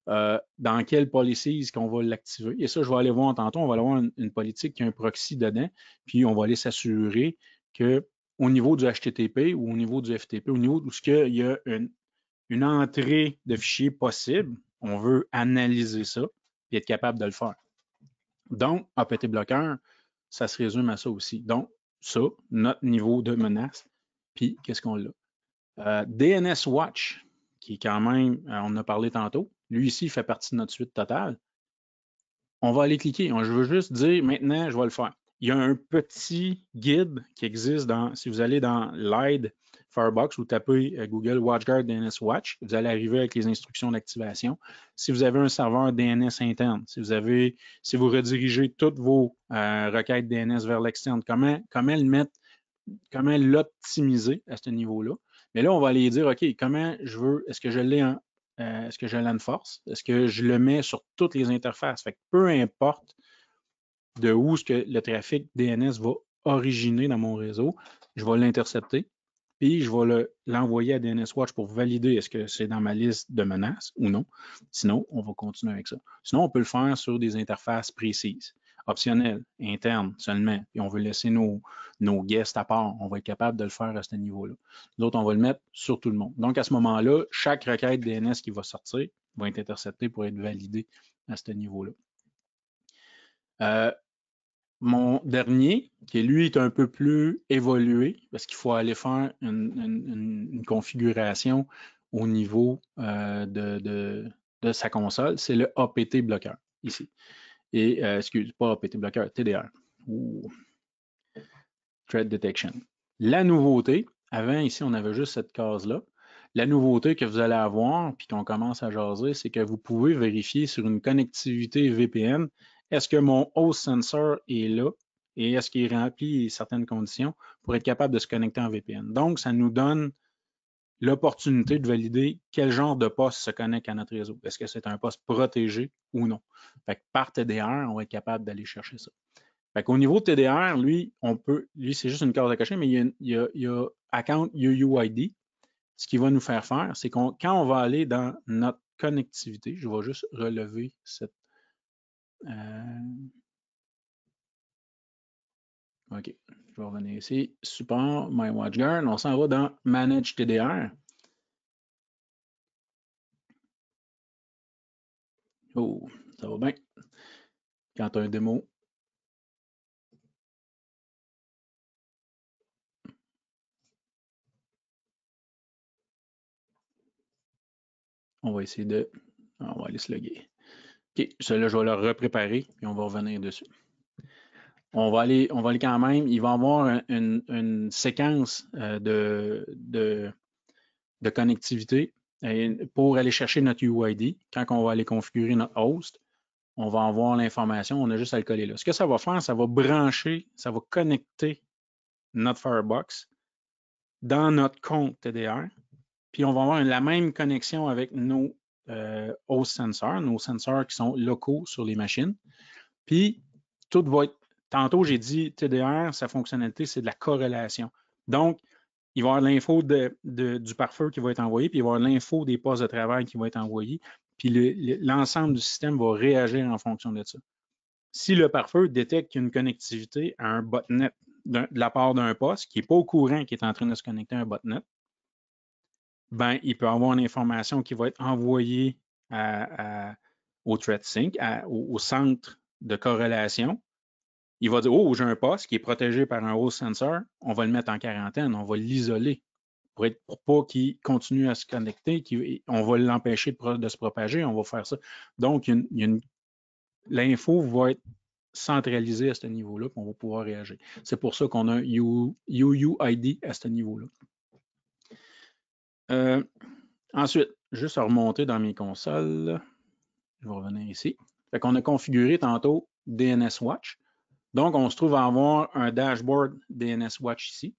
Euh, dans quelle policies qu'on va l'activer. Et ça, je vais aller voir tantôt, on va avoir une, politique qui a un proxy dedans, puis on va aller s'assurer qu'au niveau du HTTP ou au niveau du FTP, au niveau de ce qu'il y a une, entrée de fichiers possible, on veut analyser ça et être capable de le faire. Donc, petit bloqueur, ça se résume à ça aussi. Donc, ça, notre niveau de menace, puis, qu'est-ce qu'on a? Euh, DNS Watch, qui est quand même, euh, on en a parlé tantôt, lui ici, il fait partie de notre suite totale. On va aller cliquer. je veux juste dire, maintenant, je vais le faire. Il y a un petit guide qui existe dans, si vous allez dans l'aide Firebox, ou tapez euh, Google WatchGuard DNS Watch, vous allez arriver avec les instructions d'activation. Si vous avez un serveur DNS interne, si vous avez, si vous redirigez toutes vos requêtes DNS vers l'externe, comment, comment le mettre comment l'optimiser à ce niveau-là. Mais là, on va aller dire, OK, comment je veux, est-ce que je l'ai en, euh, est-ce que je l'enforce? Est-ce que je le mets sur toutes les interfaces? Fait que peu importe de où ce que le trafic DNS va originer dans mon réseau, je vais l'intercepter, puis je vais l'envoyer à DNS Watch pour valider est-ce que c'est dans ma liste de menaces ou non. Sinon, on va continuer avec ça. Sinon, on peut le faire sur des interfaces précises optionnel, interne seulement. Et on veut laisser nos, guests à part. On va être capable de le faire à ce niveau-là. L'autre, on va le mettre sur tout le monde. Donc, à ce moment-là, chaque requête DNS qui va sortir va être interceptée pour être validée à ce niveau-là. Euh, mon dernier, qui lui est un peu plus évolué, parce qu'il faut aller faire une, configuration au niveau euh, de, de, de, sa console, c'est le APT bloqueur ici et, euh, excusez-moi, pas blocker TDR. Threat Detection. La nouveauté, avant ici, on avait juste cette case-là. La nouveauté que vous allez avoir, puis qu'on commence à jaser, c'est que vous pouvez vérifier sur une connectivité VPN, est-ce que mon host sensor est là et est-ce qu'il remplit certaines conditions pour être capable de se connecter en VPN. Donc, ça nous donne l'opportunité de valider quel genre de poste se connecte à notre réseau. Est-ce que c'est un poste protégé ou non? Fait que par TDR, on va être capable d'aller chercher ça. Fait Au niveau TDR, lui, on peut, lui, c'est juste une carte à cocher, mais il y, a, il, account UUID. Ce qui va nous faire faire, c'est qu'on quand on va aller dans notre connectivité, je vais juste relever cette. Euh, OK. On va revenir ici. Support, My On s'en va dans Manage TDR. Oh, ça va bien. Quand tu as un démo. On va essayer de. On va aller se loguer. OK, celui-là, je vais le repréparer et on va revenir dessus on va aller, on va aller quand même, il va avoir une, une, séquence euh, de, de, de, connectivité euh, pour aller chercher notre UID. Quand on va aller configurer notre host, on va avoir l'information, on a juste à le coller là. Ce que ça va faire, ça va brancher, ça va connecter notre Firebox dans notre compte TDR, puis on va avoir la même connexion avec nos euh, host sensors, nos sensors qui sont locaux sur les machines. Puis tout va être Tantôt, j'ai dit TDR, sa fonctionnalité, c'est de la corrélation. Donc, il va y avoir l'info du pare-feu qui va être envoyé, puis il va y avoir l'info des postes de travail qui va être envoyé, puis l'ensemble du système va réagir en fonction de ça. Si le pare-feu détecte une connectivité à un botnet de la part d'un poste qui n'est pas au courant qui est en train de se connecter à un botnet, ben, il peut avoir une information qui va être envoyée au ThreadSync, au centre de corrélation, il va dire Oh, j'ai un poste qui est protégé par un haut sensor, on va le mettre en quarantaine, on va l'isoler pour, être, pas qu'il continue à se connecter, on va l'empêcher de, se propager, on va faire ça. Donc, l'info va être centralisée à ce niveau-là, qu'on on va pouvoir réagir. C'est pour ça qu'on a un UUID à ce niveau-là. Euh, ensuite, juste à remonter dans mes consoles, je vais revenir ici. On qu'on a configuré tantôt DNS Watch. Donc, on se trouve à avoir un dashboard DNS Watch ici,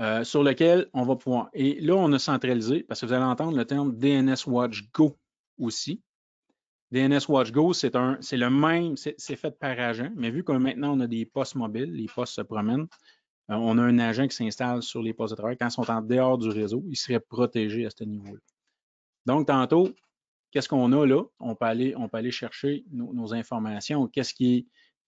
euh, sur lequel on va pouvoir. Et là, on a centralisé, parce que vous allez entendre le terme DNS Watch Go aussi. DNS Watch Go, c'est le même, c'est fait par agent, mais vu que maintenant on a des postes mobiles, les postes se promènent, euh, on a un agent qui s'installe sur les postes de travail. Quand ils sont en dehors du réseau, ils seraient protégés à ce niveau-là. Donc, tantôt, qu'est-ce qu'on a là? On peut aller, on chercher nos, informations, qu'est-ce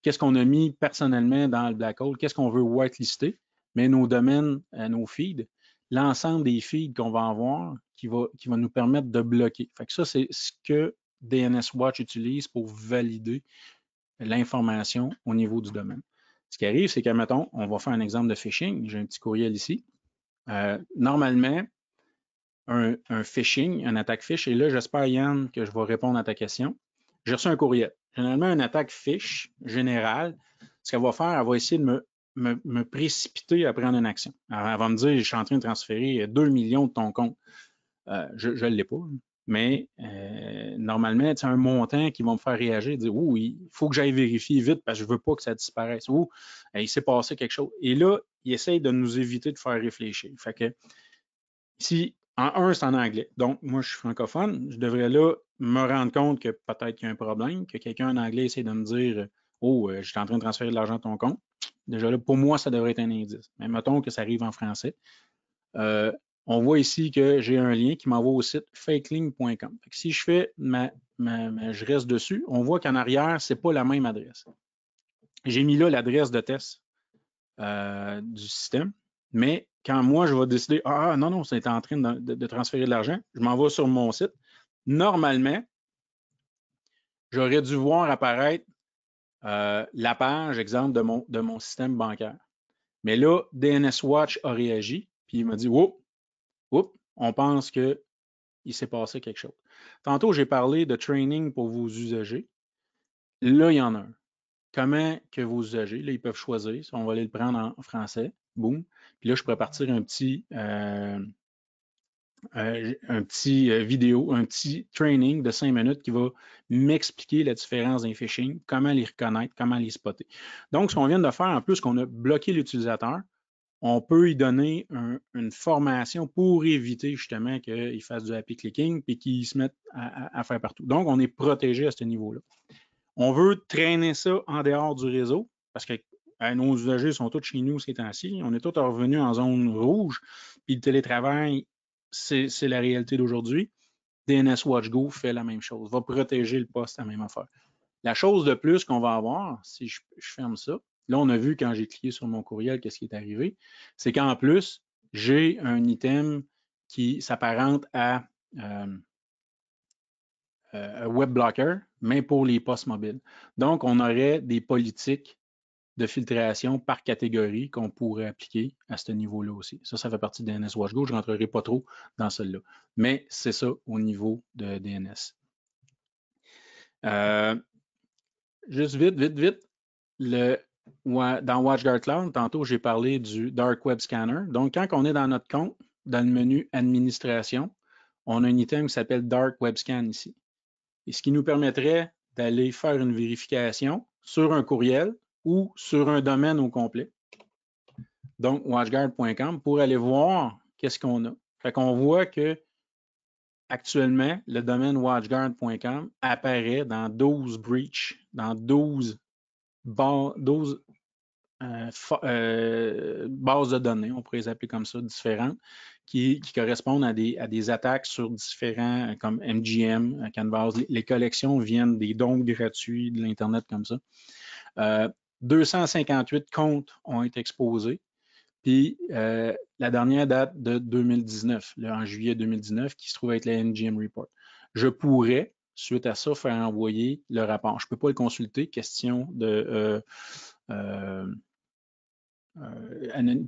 Qu'est-ce qu'on a mis personnellement dans le black hole? Qu'est-ce qu'on veut whitelister? Mais nos domaines, euh, nos feeds, l'ensemble des feeds qu'on va avoir qui va, nous permettre de bloquer. Fait ça, c'est ce que DNS Watch utilise pour valider l'information au niveau du domaine. Ce qui arrive, c'est que, mettons, on va faire un exemple de phishing. J'ai un petit courriel ici. Euh, normalement, un, phishing, une attaque fiche. Et là, j'espère, Yann, que je vais répondre à ta question. J'ai reçu un courriel. Généralement, une attaque fiche générale, ce qu'elle va faire, elle va essayer de me, précipiter à prendre une action. elle va me dire, je suis en train de transférer 2 millions de ton compte. Euh, je ne l'ai pas, mais euh, normalement, c'est un montant qui va me faire réagir, et dire Ouh, il faut que j'aille vérifier vite parce que je ne veux pas que ça disparaisse. Ou il s'est passé quelque chose. Et là, il essaye de nous éviter de faire réfléchir. Fait que si en un, c'est en anglais. Donc, moi, je suis francophone. Je devrais là me rendre compte que peut-être qu'il y a un problème, que quelqu'un en anglais essaie de me dire Oh, euh, je suis en train de transférer de l'argent à ton compte. Déjà là, pour moi, ça devrait être un indice. Mais mettons que ça arrive en français. Euh, on voit ici que j'ai un lien qui m'envoie au site fakelink.com. Si je fais je reste dessus, on voit qu'en arrière, ce n'est pas la même adresse. J'ai mis là l'adresse de test euh, du système. Mais quand moi, je vais décider, ah, ah non, non, c'est en train de, transférer de l'argent, je m'en vais sur mon site. Normalement, j'aurais dû voir apparaître euh, la page, exemple, de mon, système bancaire. Mais là, DNS Watch a réagi, puis il m'a dit, Oup, ouh on pense qu'il s'est passé quelque chose. Tantôt, j'ai parlé de training pour vos usagers. Là, il y en a un. Comment que vos usagers, là, ils peuvent choisir, on va aller le prendre en français, boum, puis là, je pourrais partir un petit, euh, euh, un, petit euh, vidéo, un petit training de cinq minutes qui va m'expliquer la différence d'un phishing, comment les reconnaître, comment les spotter. Donc, ce qu'on vient de faire, en plus qu'on a bloqué l'utilisateur, on peut lui donner une formation pour éviter justement qu'il fasse du happy clicking et qu'il se mette à, faire partout. Donc, on est protégé à ce niveau-là. On veut traîner ça en dehors du réseau parce que euh, nos usagers sont tous chez nous ces temps-ci. On est tous revenus en zone rouge. Puis le télétravail, c'est la réalité d'aujourd'hui. DNS WatchGo fait la même chose, va protéger le poste à la même affaire. La chose de plus qu'on va avoir, si je, ferme ça, là, on a vu quand j'ai cliqué sur mon courriel qu'est-ce qui est arrivé, c'est qu'en plus, j'ai un item qui s'apparente à euh, euh web blocker, mais pour les postes mobiles. Donc, on aurait des politiques de filtration par catégorie qu'on pourrait appliquer à ce niveau-là aussi. Ça, ça fait partie de DNS WatchGo. Je ne rentrerai pas trop dans celle-là. Mais c'est ça au niveau de DNS. Euh, juste vite, vite, vite. dans WatchGuard Cloud, tantôt, j'ai parlé du Dark Web Scanner. Donc, quand on est dans notre compte, dans le menu Administration, on a un item qui s'appelle Dark Web Scan ici. Et ce qui nous permettrait d'aller faire une vérification sur un courriel ou sur un domaine au complet. Donc, watchguard.com pour aller voir qu'est-ce qu'on a. Fait qu'on voit que actuellement, le domaine watchguard.com apparaît dans 12 breaches, dans 12, euh, euh, bases de données, on pourrait les appeler comme ça, différentes, qui, correspondent à des, à des, attaques sur différents, euh, comme MGM, Canvas. Les, collections viennent des dons gratuits de l'Internet comme ça. 258 comptes ont été exposés. Puis euh, la dernière date de 2019, en juillet 2019, qui se trouve être la NGM Report. Je pourrais, suite à ça, faire envoyer le rapport. Je ne peux pas le consulter, question de euh, euh,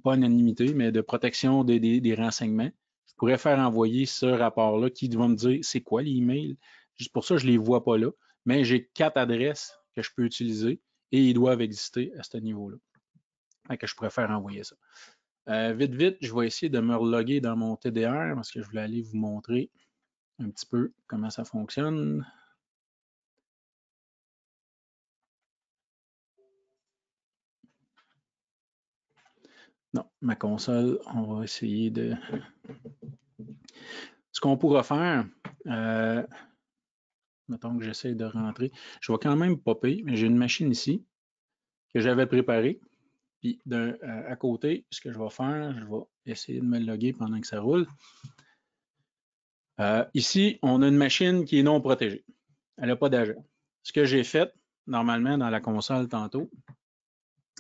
pas d'anonymité, mais de protection des, renseignements. Je pourrais faire envoyer ce rapport-là qui va me dire c'est quoi l'email. Juste pour ça, je ne les vois pas là, mais j'ai quatre adresses que je peux utiliser et ils doivent exister à ce niveau-là. que je préfère envoyer ça. Euh, vite, vite, je vais essayer de me reloguer dans mon TDR parce que je voulais aller vous montrer un petit peu comment ça fonctionne. Non, ma console, on va essayer de... Ce qu'on pourra faire, euh, Mettons que j'essaye de rentrer. Je vais quand même popper, mais j'ai une machine ici que j'avais préparée. Puis euh, à côté, ce que je vais faire, je vais essayer de me loguer pendant que ça roule. Euh, ici, on a une machine qui est non protégée. Elle n'a pas d'agent. Ce que j'ai fait, normalement, dans la console tantôt,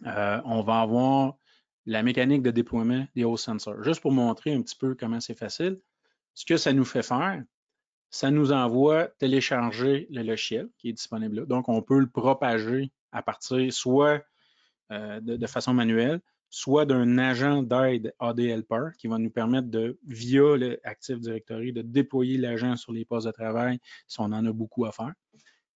euh, on va avoir la mécanique de déploiement des hauts sensors. Juste pour montrer un petit peu comment c'est facile. Ce que ça nous fait faire, ça nous envoie télécharger le logiciel qui est disponible là. Donc, on peut le propager à partir soit euh, de, façon manuelle, soit d'un agent d'aide AD Helper qui va nous permettre de, via le Directory, de déployer l'agent sur les postes de travail si on en a beaucoup à faire.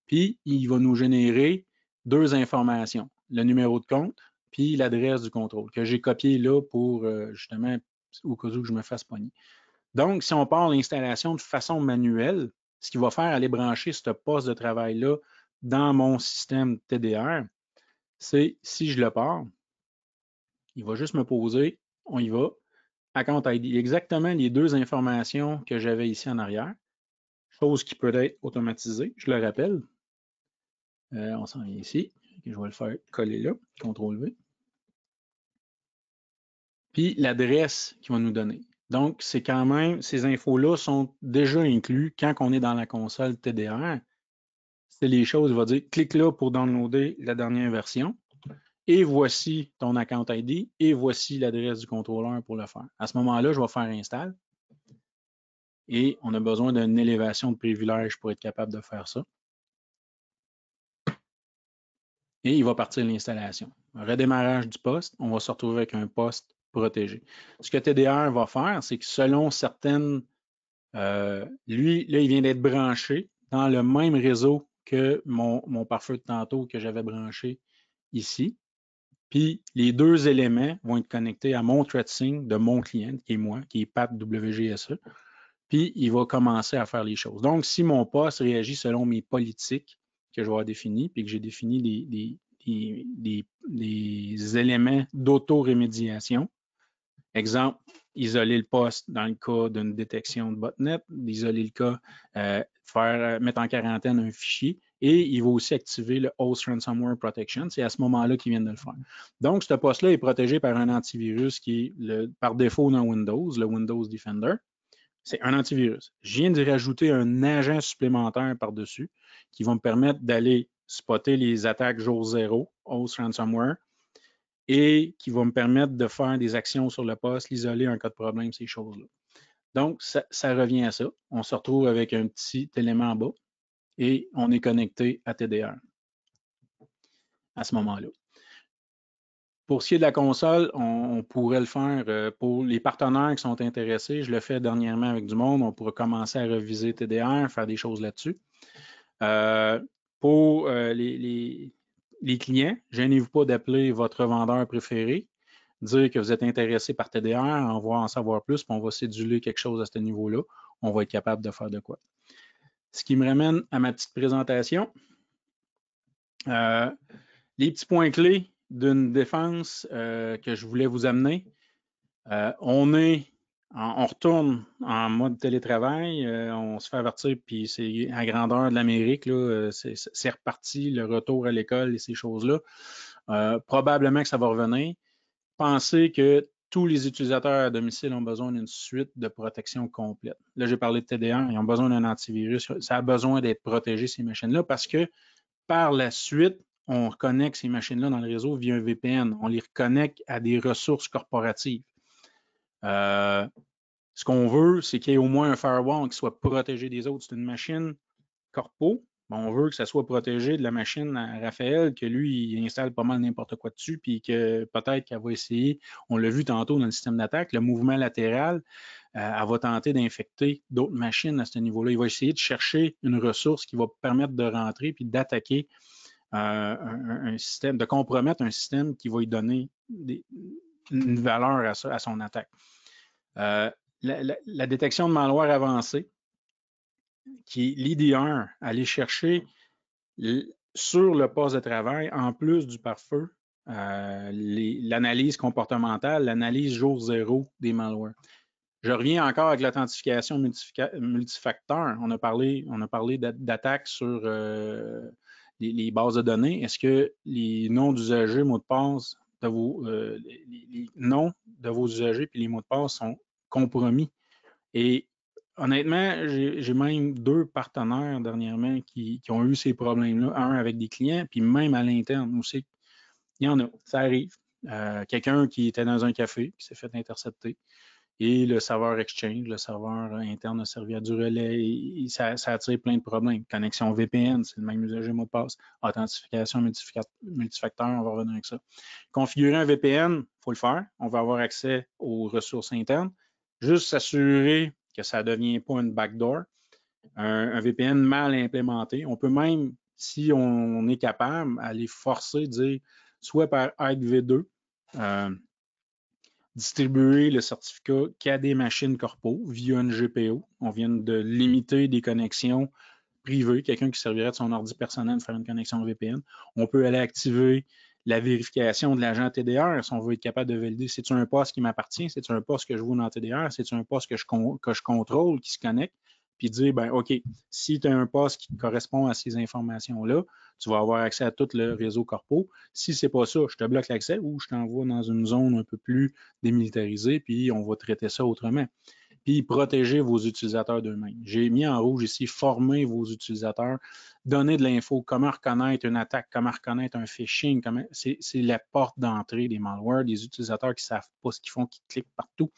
Puis, il va nous générer deux informations, le numéro de compte, puis l'adresse du contrôle que j'ai copié là pour euh, justement au cas où je me fasse pogner. Donc, si on part l'installation de façon manuelle, ce qui va faire, aller brancher ce poste de travail-là dans mon système TDR, c'est si je le pars, il va juste me poser, on y va, À ID, exactement les deux informations que j'avais ici en arrière, chose qui peut être automatisée, je le rappelle. Euh, on s'en vient ici, je vais le faire coller là, CTRL V. Puis l'adresse qu'il va nous donner. Donc, c'est quand même, ces infos-là sont déjà inclus quand on est dans la console TDR. C'est les choses, il va dire clique là pour downloader la dernière version. Et voici ton account ID et voici l'adresse du contrôleur pour le faire. À ce moment-là, je vais faire install. Et on a besoin d'une élévation de privilège pour être capable de faire ça. Et il va partir l'installation. Redémarrage du poste. On va se retrouver avec un poste protéger. Ce que TDR va faire, c'est que selon certaines, euh, lui, là, il vient d'être branché dans le même réseau que mon, mon pare-feu de tantôt que j'avais branché ici. Puis les deux éléments vont être connectés à mon tracing de mon client, qui est moi, qui est Pat WGSE. Puis il va commencer à faire les choses. Donc, si mon poste réagit selon mes politiques que je vais avoir définies, puis que j'ai défini des éléments d'auto-rémédiation, Exemple, isoler le poste dans le cas d'une détection de botnet, isoler le cas, euh, faire euh, mettre en quarantaine un fichier et il va aussi activer le Host Ransomware Protection. C'est à ce moment-là qu'ils viennent de le faire. Donc, ce poste-là est protégé par un antivirus qui est par défaut dans Windows, le Windows Defender. C'est un antivirus. Je viens d'y rajouter un agent supplémentaire par-dessus qui va me permettre d'aller spotter les attaques jour zéro, Host Ransomware, et qui va me permettre de faire des actions sur le poste, l'isoler en cas de problème, ces choses-là. Donc, ça, revient à ça. On se retrouve avec un petit élément en bas et on est connecté à TDR à ce moment-là. Pour ce qui est de la console, on, pourrait le faire euh, pour les partenaires qui sont intéressés. Je le fais dernièrement avec du monde. On pourrait commencer à reviser TDR, faire des choses là-dessus. Euh, pour euh, les les clients, gênez-vous pas d'appeler votre vendeur préféré, dire que vous êtes intéressé par TDR, on va en savoir plus, puis on va séduler quelque chose à ce niveau-là. On va être capable de faire de quoi. Ce qui me ramène à ma petite présentation. Euh, les petits points clés d'une défense euh, que je voulais vous amener. Euh, on est on retourne en mode télétravail, euh, on se fait avertir, puis c'est à grandeur de l'Amérique, euh, c'est reparti, le retour à l'école et ces choses-là. Euh, probablement que ça va revenir. Pensez que tous les utilisateurs à domicile ont besoin d'une suite de protection complète. Là, j'ai parlé de TD1, ils ont besoin d'un antivirus. Ça a besoin d'être protégé, ces machines-là, parce que par la suite, on reconnecte ces machines-là dans le réseau via un VPN. On les reconnecte à des ressources corporatives. Ce qu'on veut, c'est qu'il y ait au moins un firewall qui soit protégé des autres. C'est une machine corpo. on veut que ça soit protégé de la machine à Raphaël, que lui, il installe pas mal n'importe quoi dessus, puis que peut-être qu'elle va essayer, on l'a vu tantôt dans le système d'attaque, le mouvement latéral, euh, elle va tenter d'infecter d'autres machines à ce niveau-là. Il va essayer de chercher une ressource qui va permettre de rentrer puis d'attaquer euh, un, système, de compromettre un système qui va lui donner une valeur à, son attaque. Euh, la, détection de malware avancée, qui est l'idée 1 aller chercher sur le poste de travail, en plus du pare-feu, euh, l'analyse comportementale, l'analyse jour zéro des malwares. Je reviens encore avec l'authentification multifacteur. On a parlé, on parlé d'attaques sur euh, les, bases de données. Est-ce que les noms d'usagers, mots de passe de vos, euh, noms de vos usagers et les mots de passe sont compromis. Et honnêtement, j'ai même deux partenaires dernièrement qui, ont eu ces problèmes-là, un avec des clients, puis même à l'interne aussi. Il y en a, ça arrive. Euh, quelqu'un qui était dans un café, qui s'est fait intercepter, et le serveur Exchange, le serveur interne a servi à du relais, ça, ça attire plein de problèmes. Connexion VPN, c'est le même usager mot de passe. Authentification multifacteur, on va revenir avec ça. Configurer un VPN, il faut le faire. On va avoir accès aux ressources internes. Juste s'assurer que ça ne devient pas une backdoor. Un, VPN mal implémenté. On peut même, si on, est capable, aller forcer, dire soit par v 2 euh, distribuer le certificat qu'à des machines corpo via une GPO. On vient de limiter des connexions privées. Quelqu'un qui servirait de son ordi personnel faire une connexion VPN. On peut aller activer la vérification de l'agent TDR, si on veut être capable de valider, c'est-tu un poste qui m'appartient, cest un poste que je vois dans TDR, cest un poste que je, je contrôle, qui se connecte, puis dire, ben, OK, si tu as un poste qui correspond à ces informations-là, tu vas avoir accès à tout le réseau corpo. Si c'est pas ça, je te bloque l'accès ou je t'envoie dans une zone un peu plus démilitarisée, puis on va traiter ça autrement puis protéger vos utilisateurs d'eux-mêmes. J'ai mis en rouge ici, former vos utilisateurs, donner de l'info, comment reconnaître une attaque, comment reconnaître un phishing, c'est la porte d'entrée des malwares, des utilisateurs qui ne savent pas ce qu'ils font, qui cliquent partout.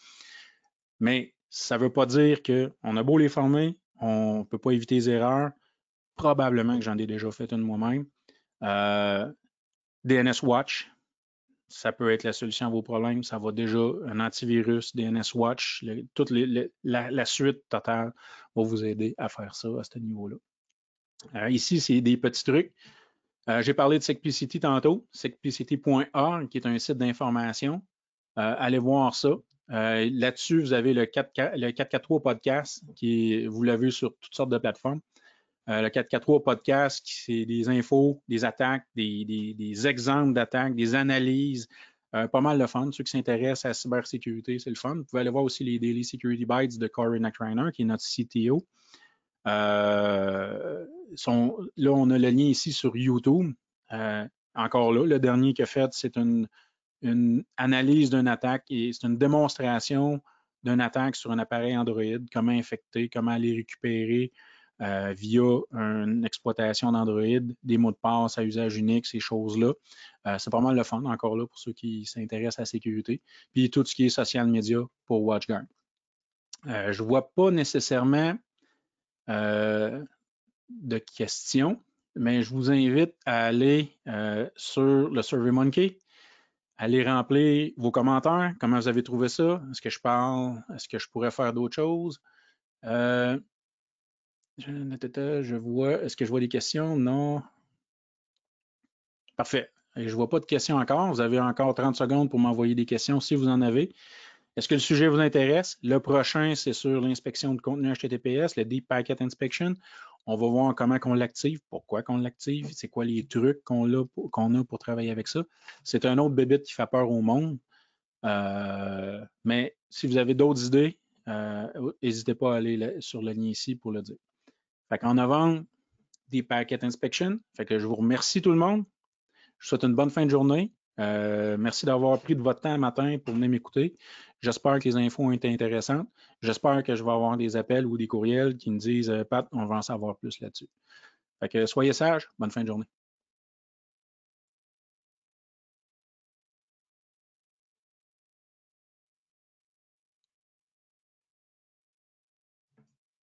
Mais ça ne veut pas dire qu'on a beau les former, on ne peut pas éviter les erreurs. Probablement que j'en ai déjà fait une moi-même. Euh, DNS Watch, ça peut être la solution à vos problèmes. Ça va déjà, un antivirus, DNS Watch, toute la, suite totale va vous aider à faire ça à ce niveau-là. Euh, ici, c'est des petits trucs. Euh, j'ai parlé de Secplicity tantôt, secpcity.org, qui est un site d'information. Euh, allez voir ça. Là-dessus, vous avez le, 4, le 443 podcast, qui vous l'avez sur toutes sortes de plateformes. Euh, le 443 podcast, c'est des infos, des attaques, des, exemples d'attaques, des analyses. Euh, pas mal de fun. Ceux qui s'intéressent à la cybersécurité, c'est le fun. Vous pouvez aller voir aussi les Daily Security Bites de Corey Nakriner qui est notre CTO. Euh, là, on a le lien ici sur YouTube. encore là, le dernier qu'il a fait, c'est une, analyse d'une attaque et c'est une démonstration d'une attaque sur un appareil Android, comment infecter, comment aller récupérer, euh, via une exploitation d'Android, des mots de passe à usage unique, ces choses-là. Euh, c'est pas mal le fun encore là pour ceux qui s'intéressent à la sécurité. Puis tout ce qui est social media pour WatchGuard. Euh, je ne vois pas nécessairement de questions, mais je vous invite à aller sur le SurveyMonkey aller remplir vos commentaires, comment vous avez trouvé ça, est-ce que je parle, est-ce que je pourrais faire d'autres choses. Je vois. Est-ce que je vois des questions? Non. Parfait. je ne vois pas de questions encore. Vous avez encore 30 secondes pour m'envoyer des questions si vous en avez. Est-ce que le sujet vous intéresse? Le prochain, c'est sur l'inspection de contenu HTTPS, le Deep Packet Inspection. On va voir comment on l'active, pourquoi on l'active, c'est quoi les trucs qu'on a, pour travailler avec ça. C'est un autre bébé qui fait peur au monde. Euh, mais si vous avez d'autres idées, euh, n'hésitez pas à aller sur le lien ici pour le dire. Fait en novembre, des packet inspection. Fait que je vous remercie tout le monde. Je vous souhaite une bonne fin de journée. Euh, merci d'avoir pris de votre temps matin pour venir m'écouter. J'espère que les infos ont été intéressantes. J'espère que je vais avoir des appels ou des courriels qui me disent euh, Pat, on va en savoir plus là-dessus. Fait que soyez sages, bonne fin de journée.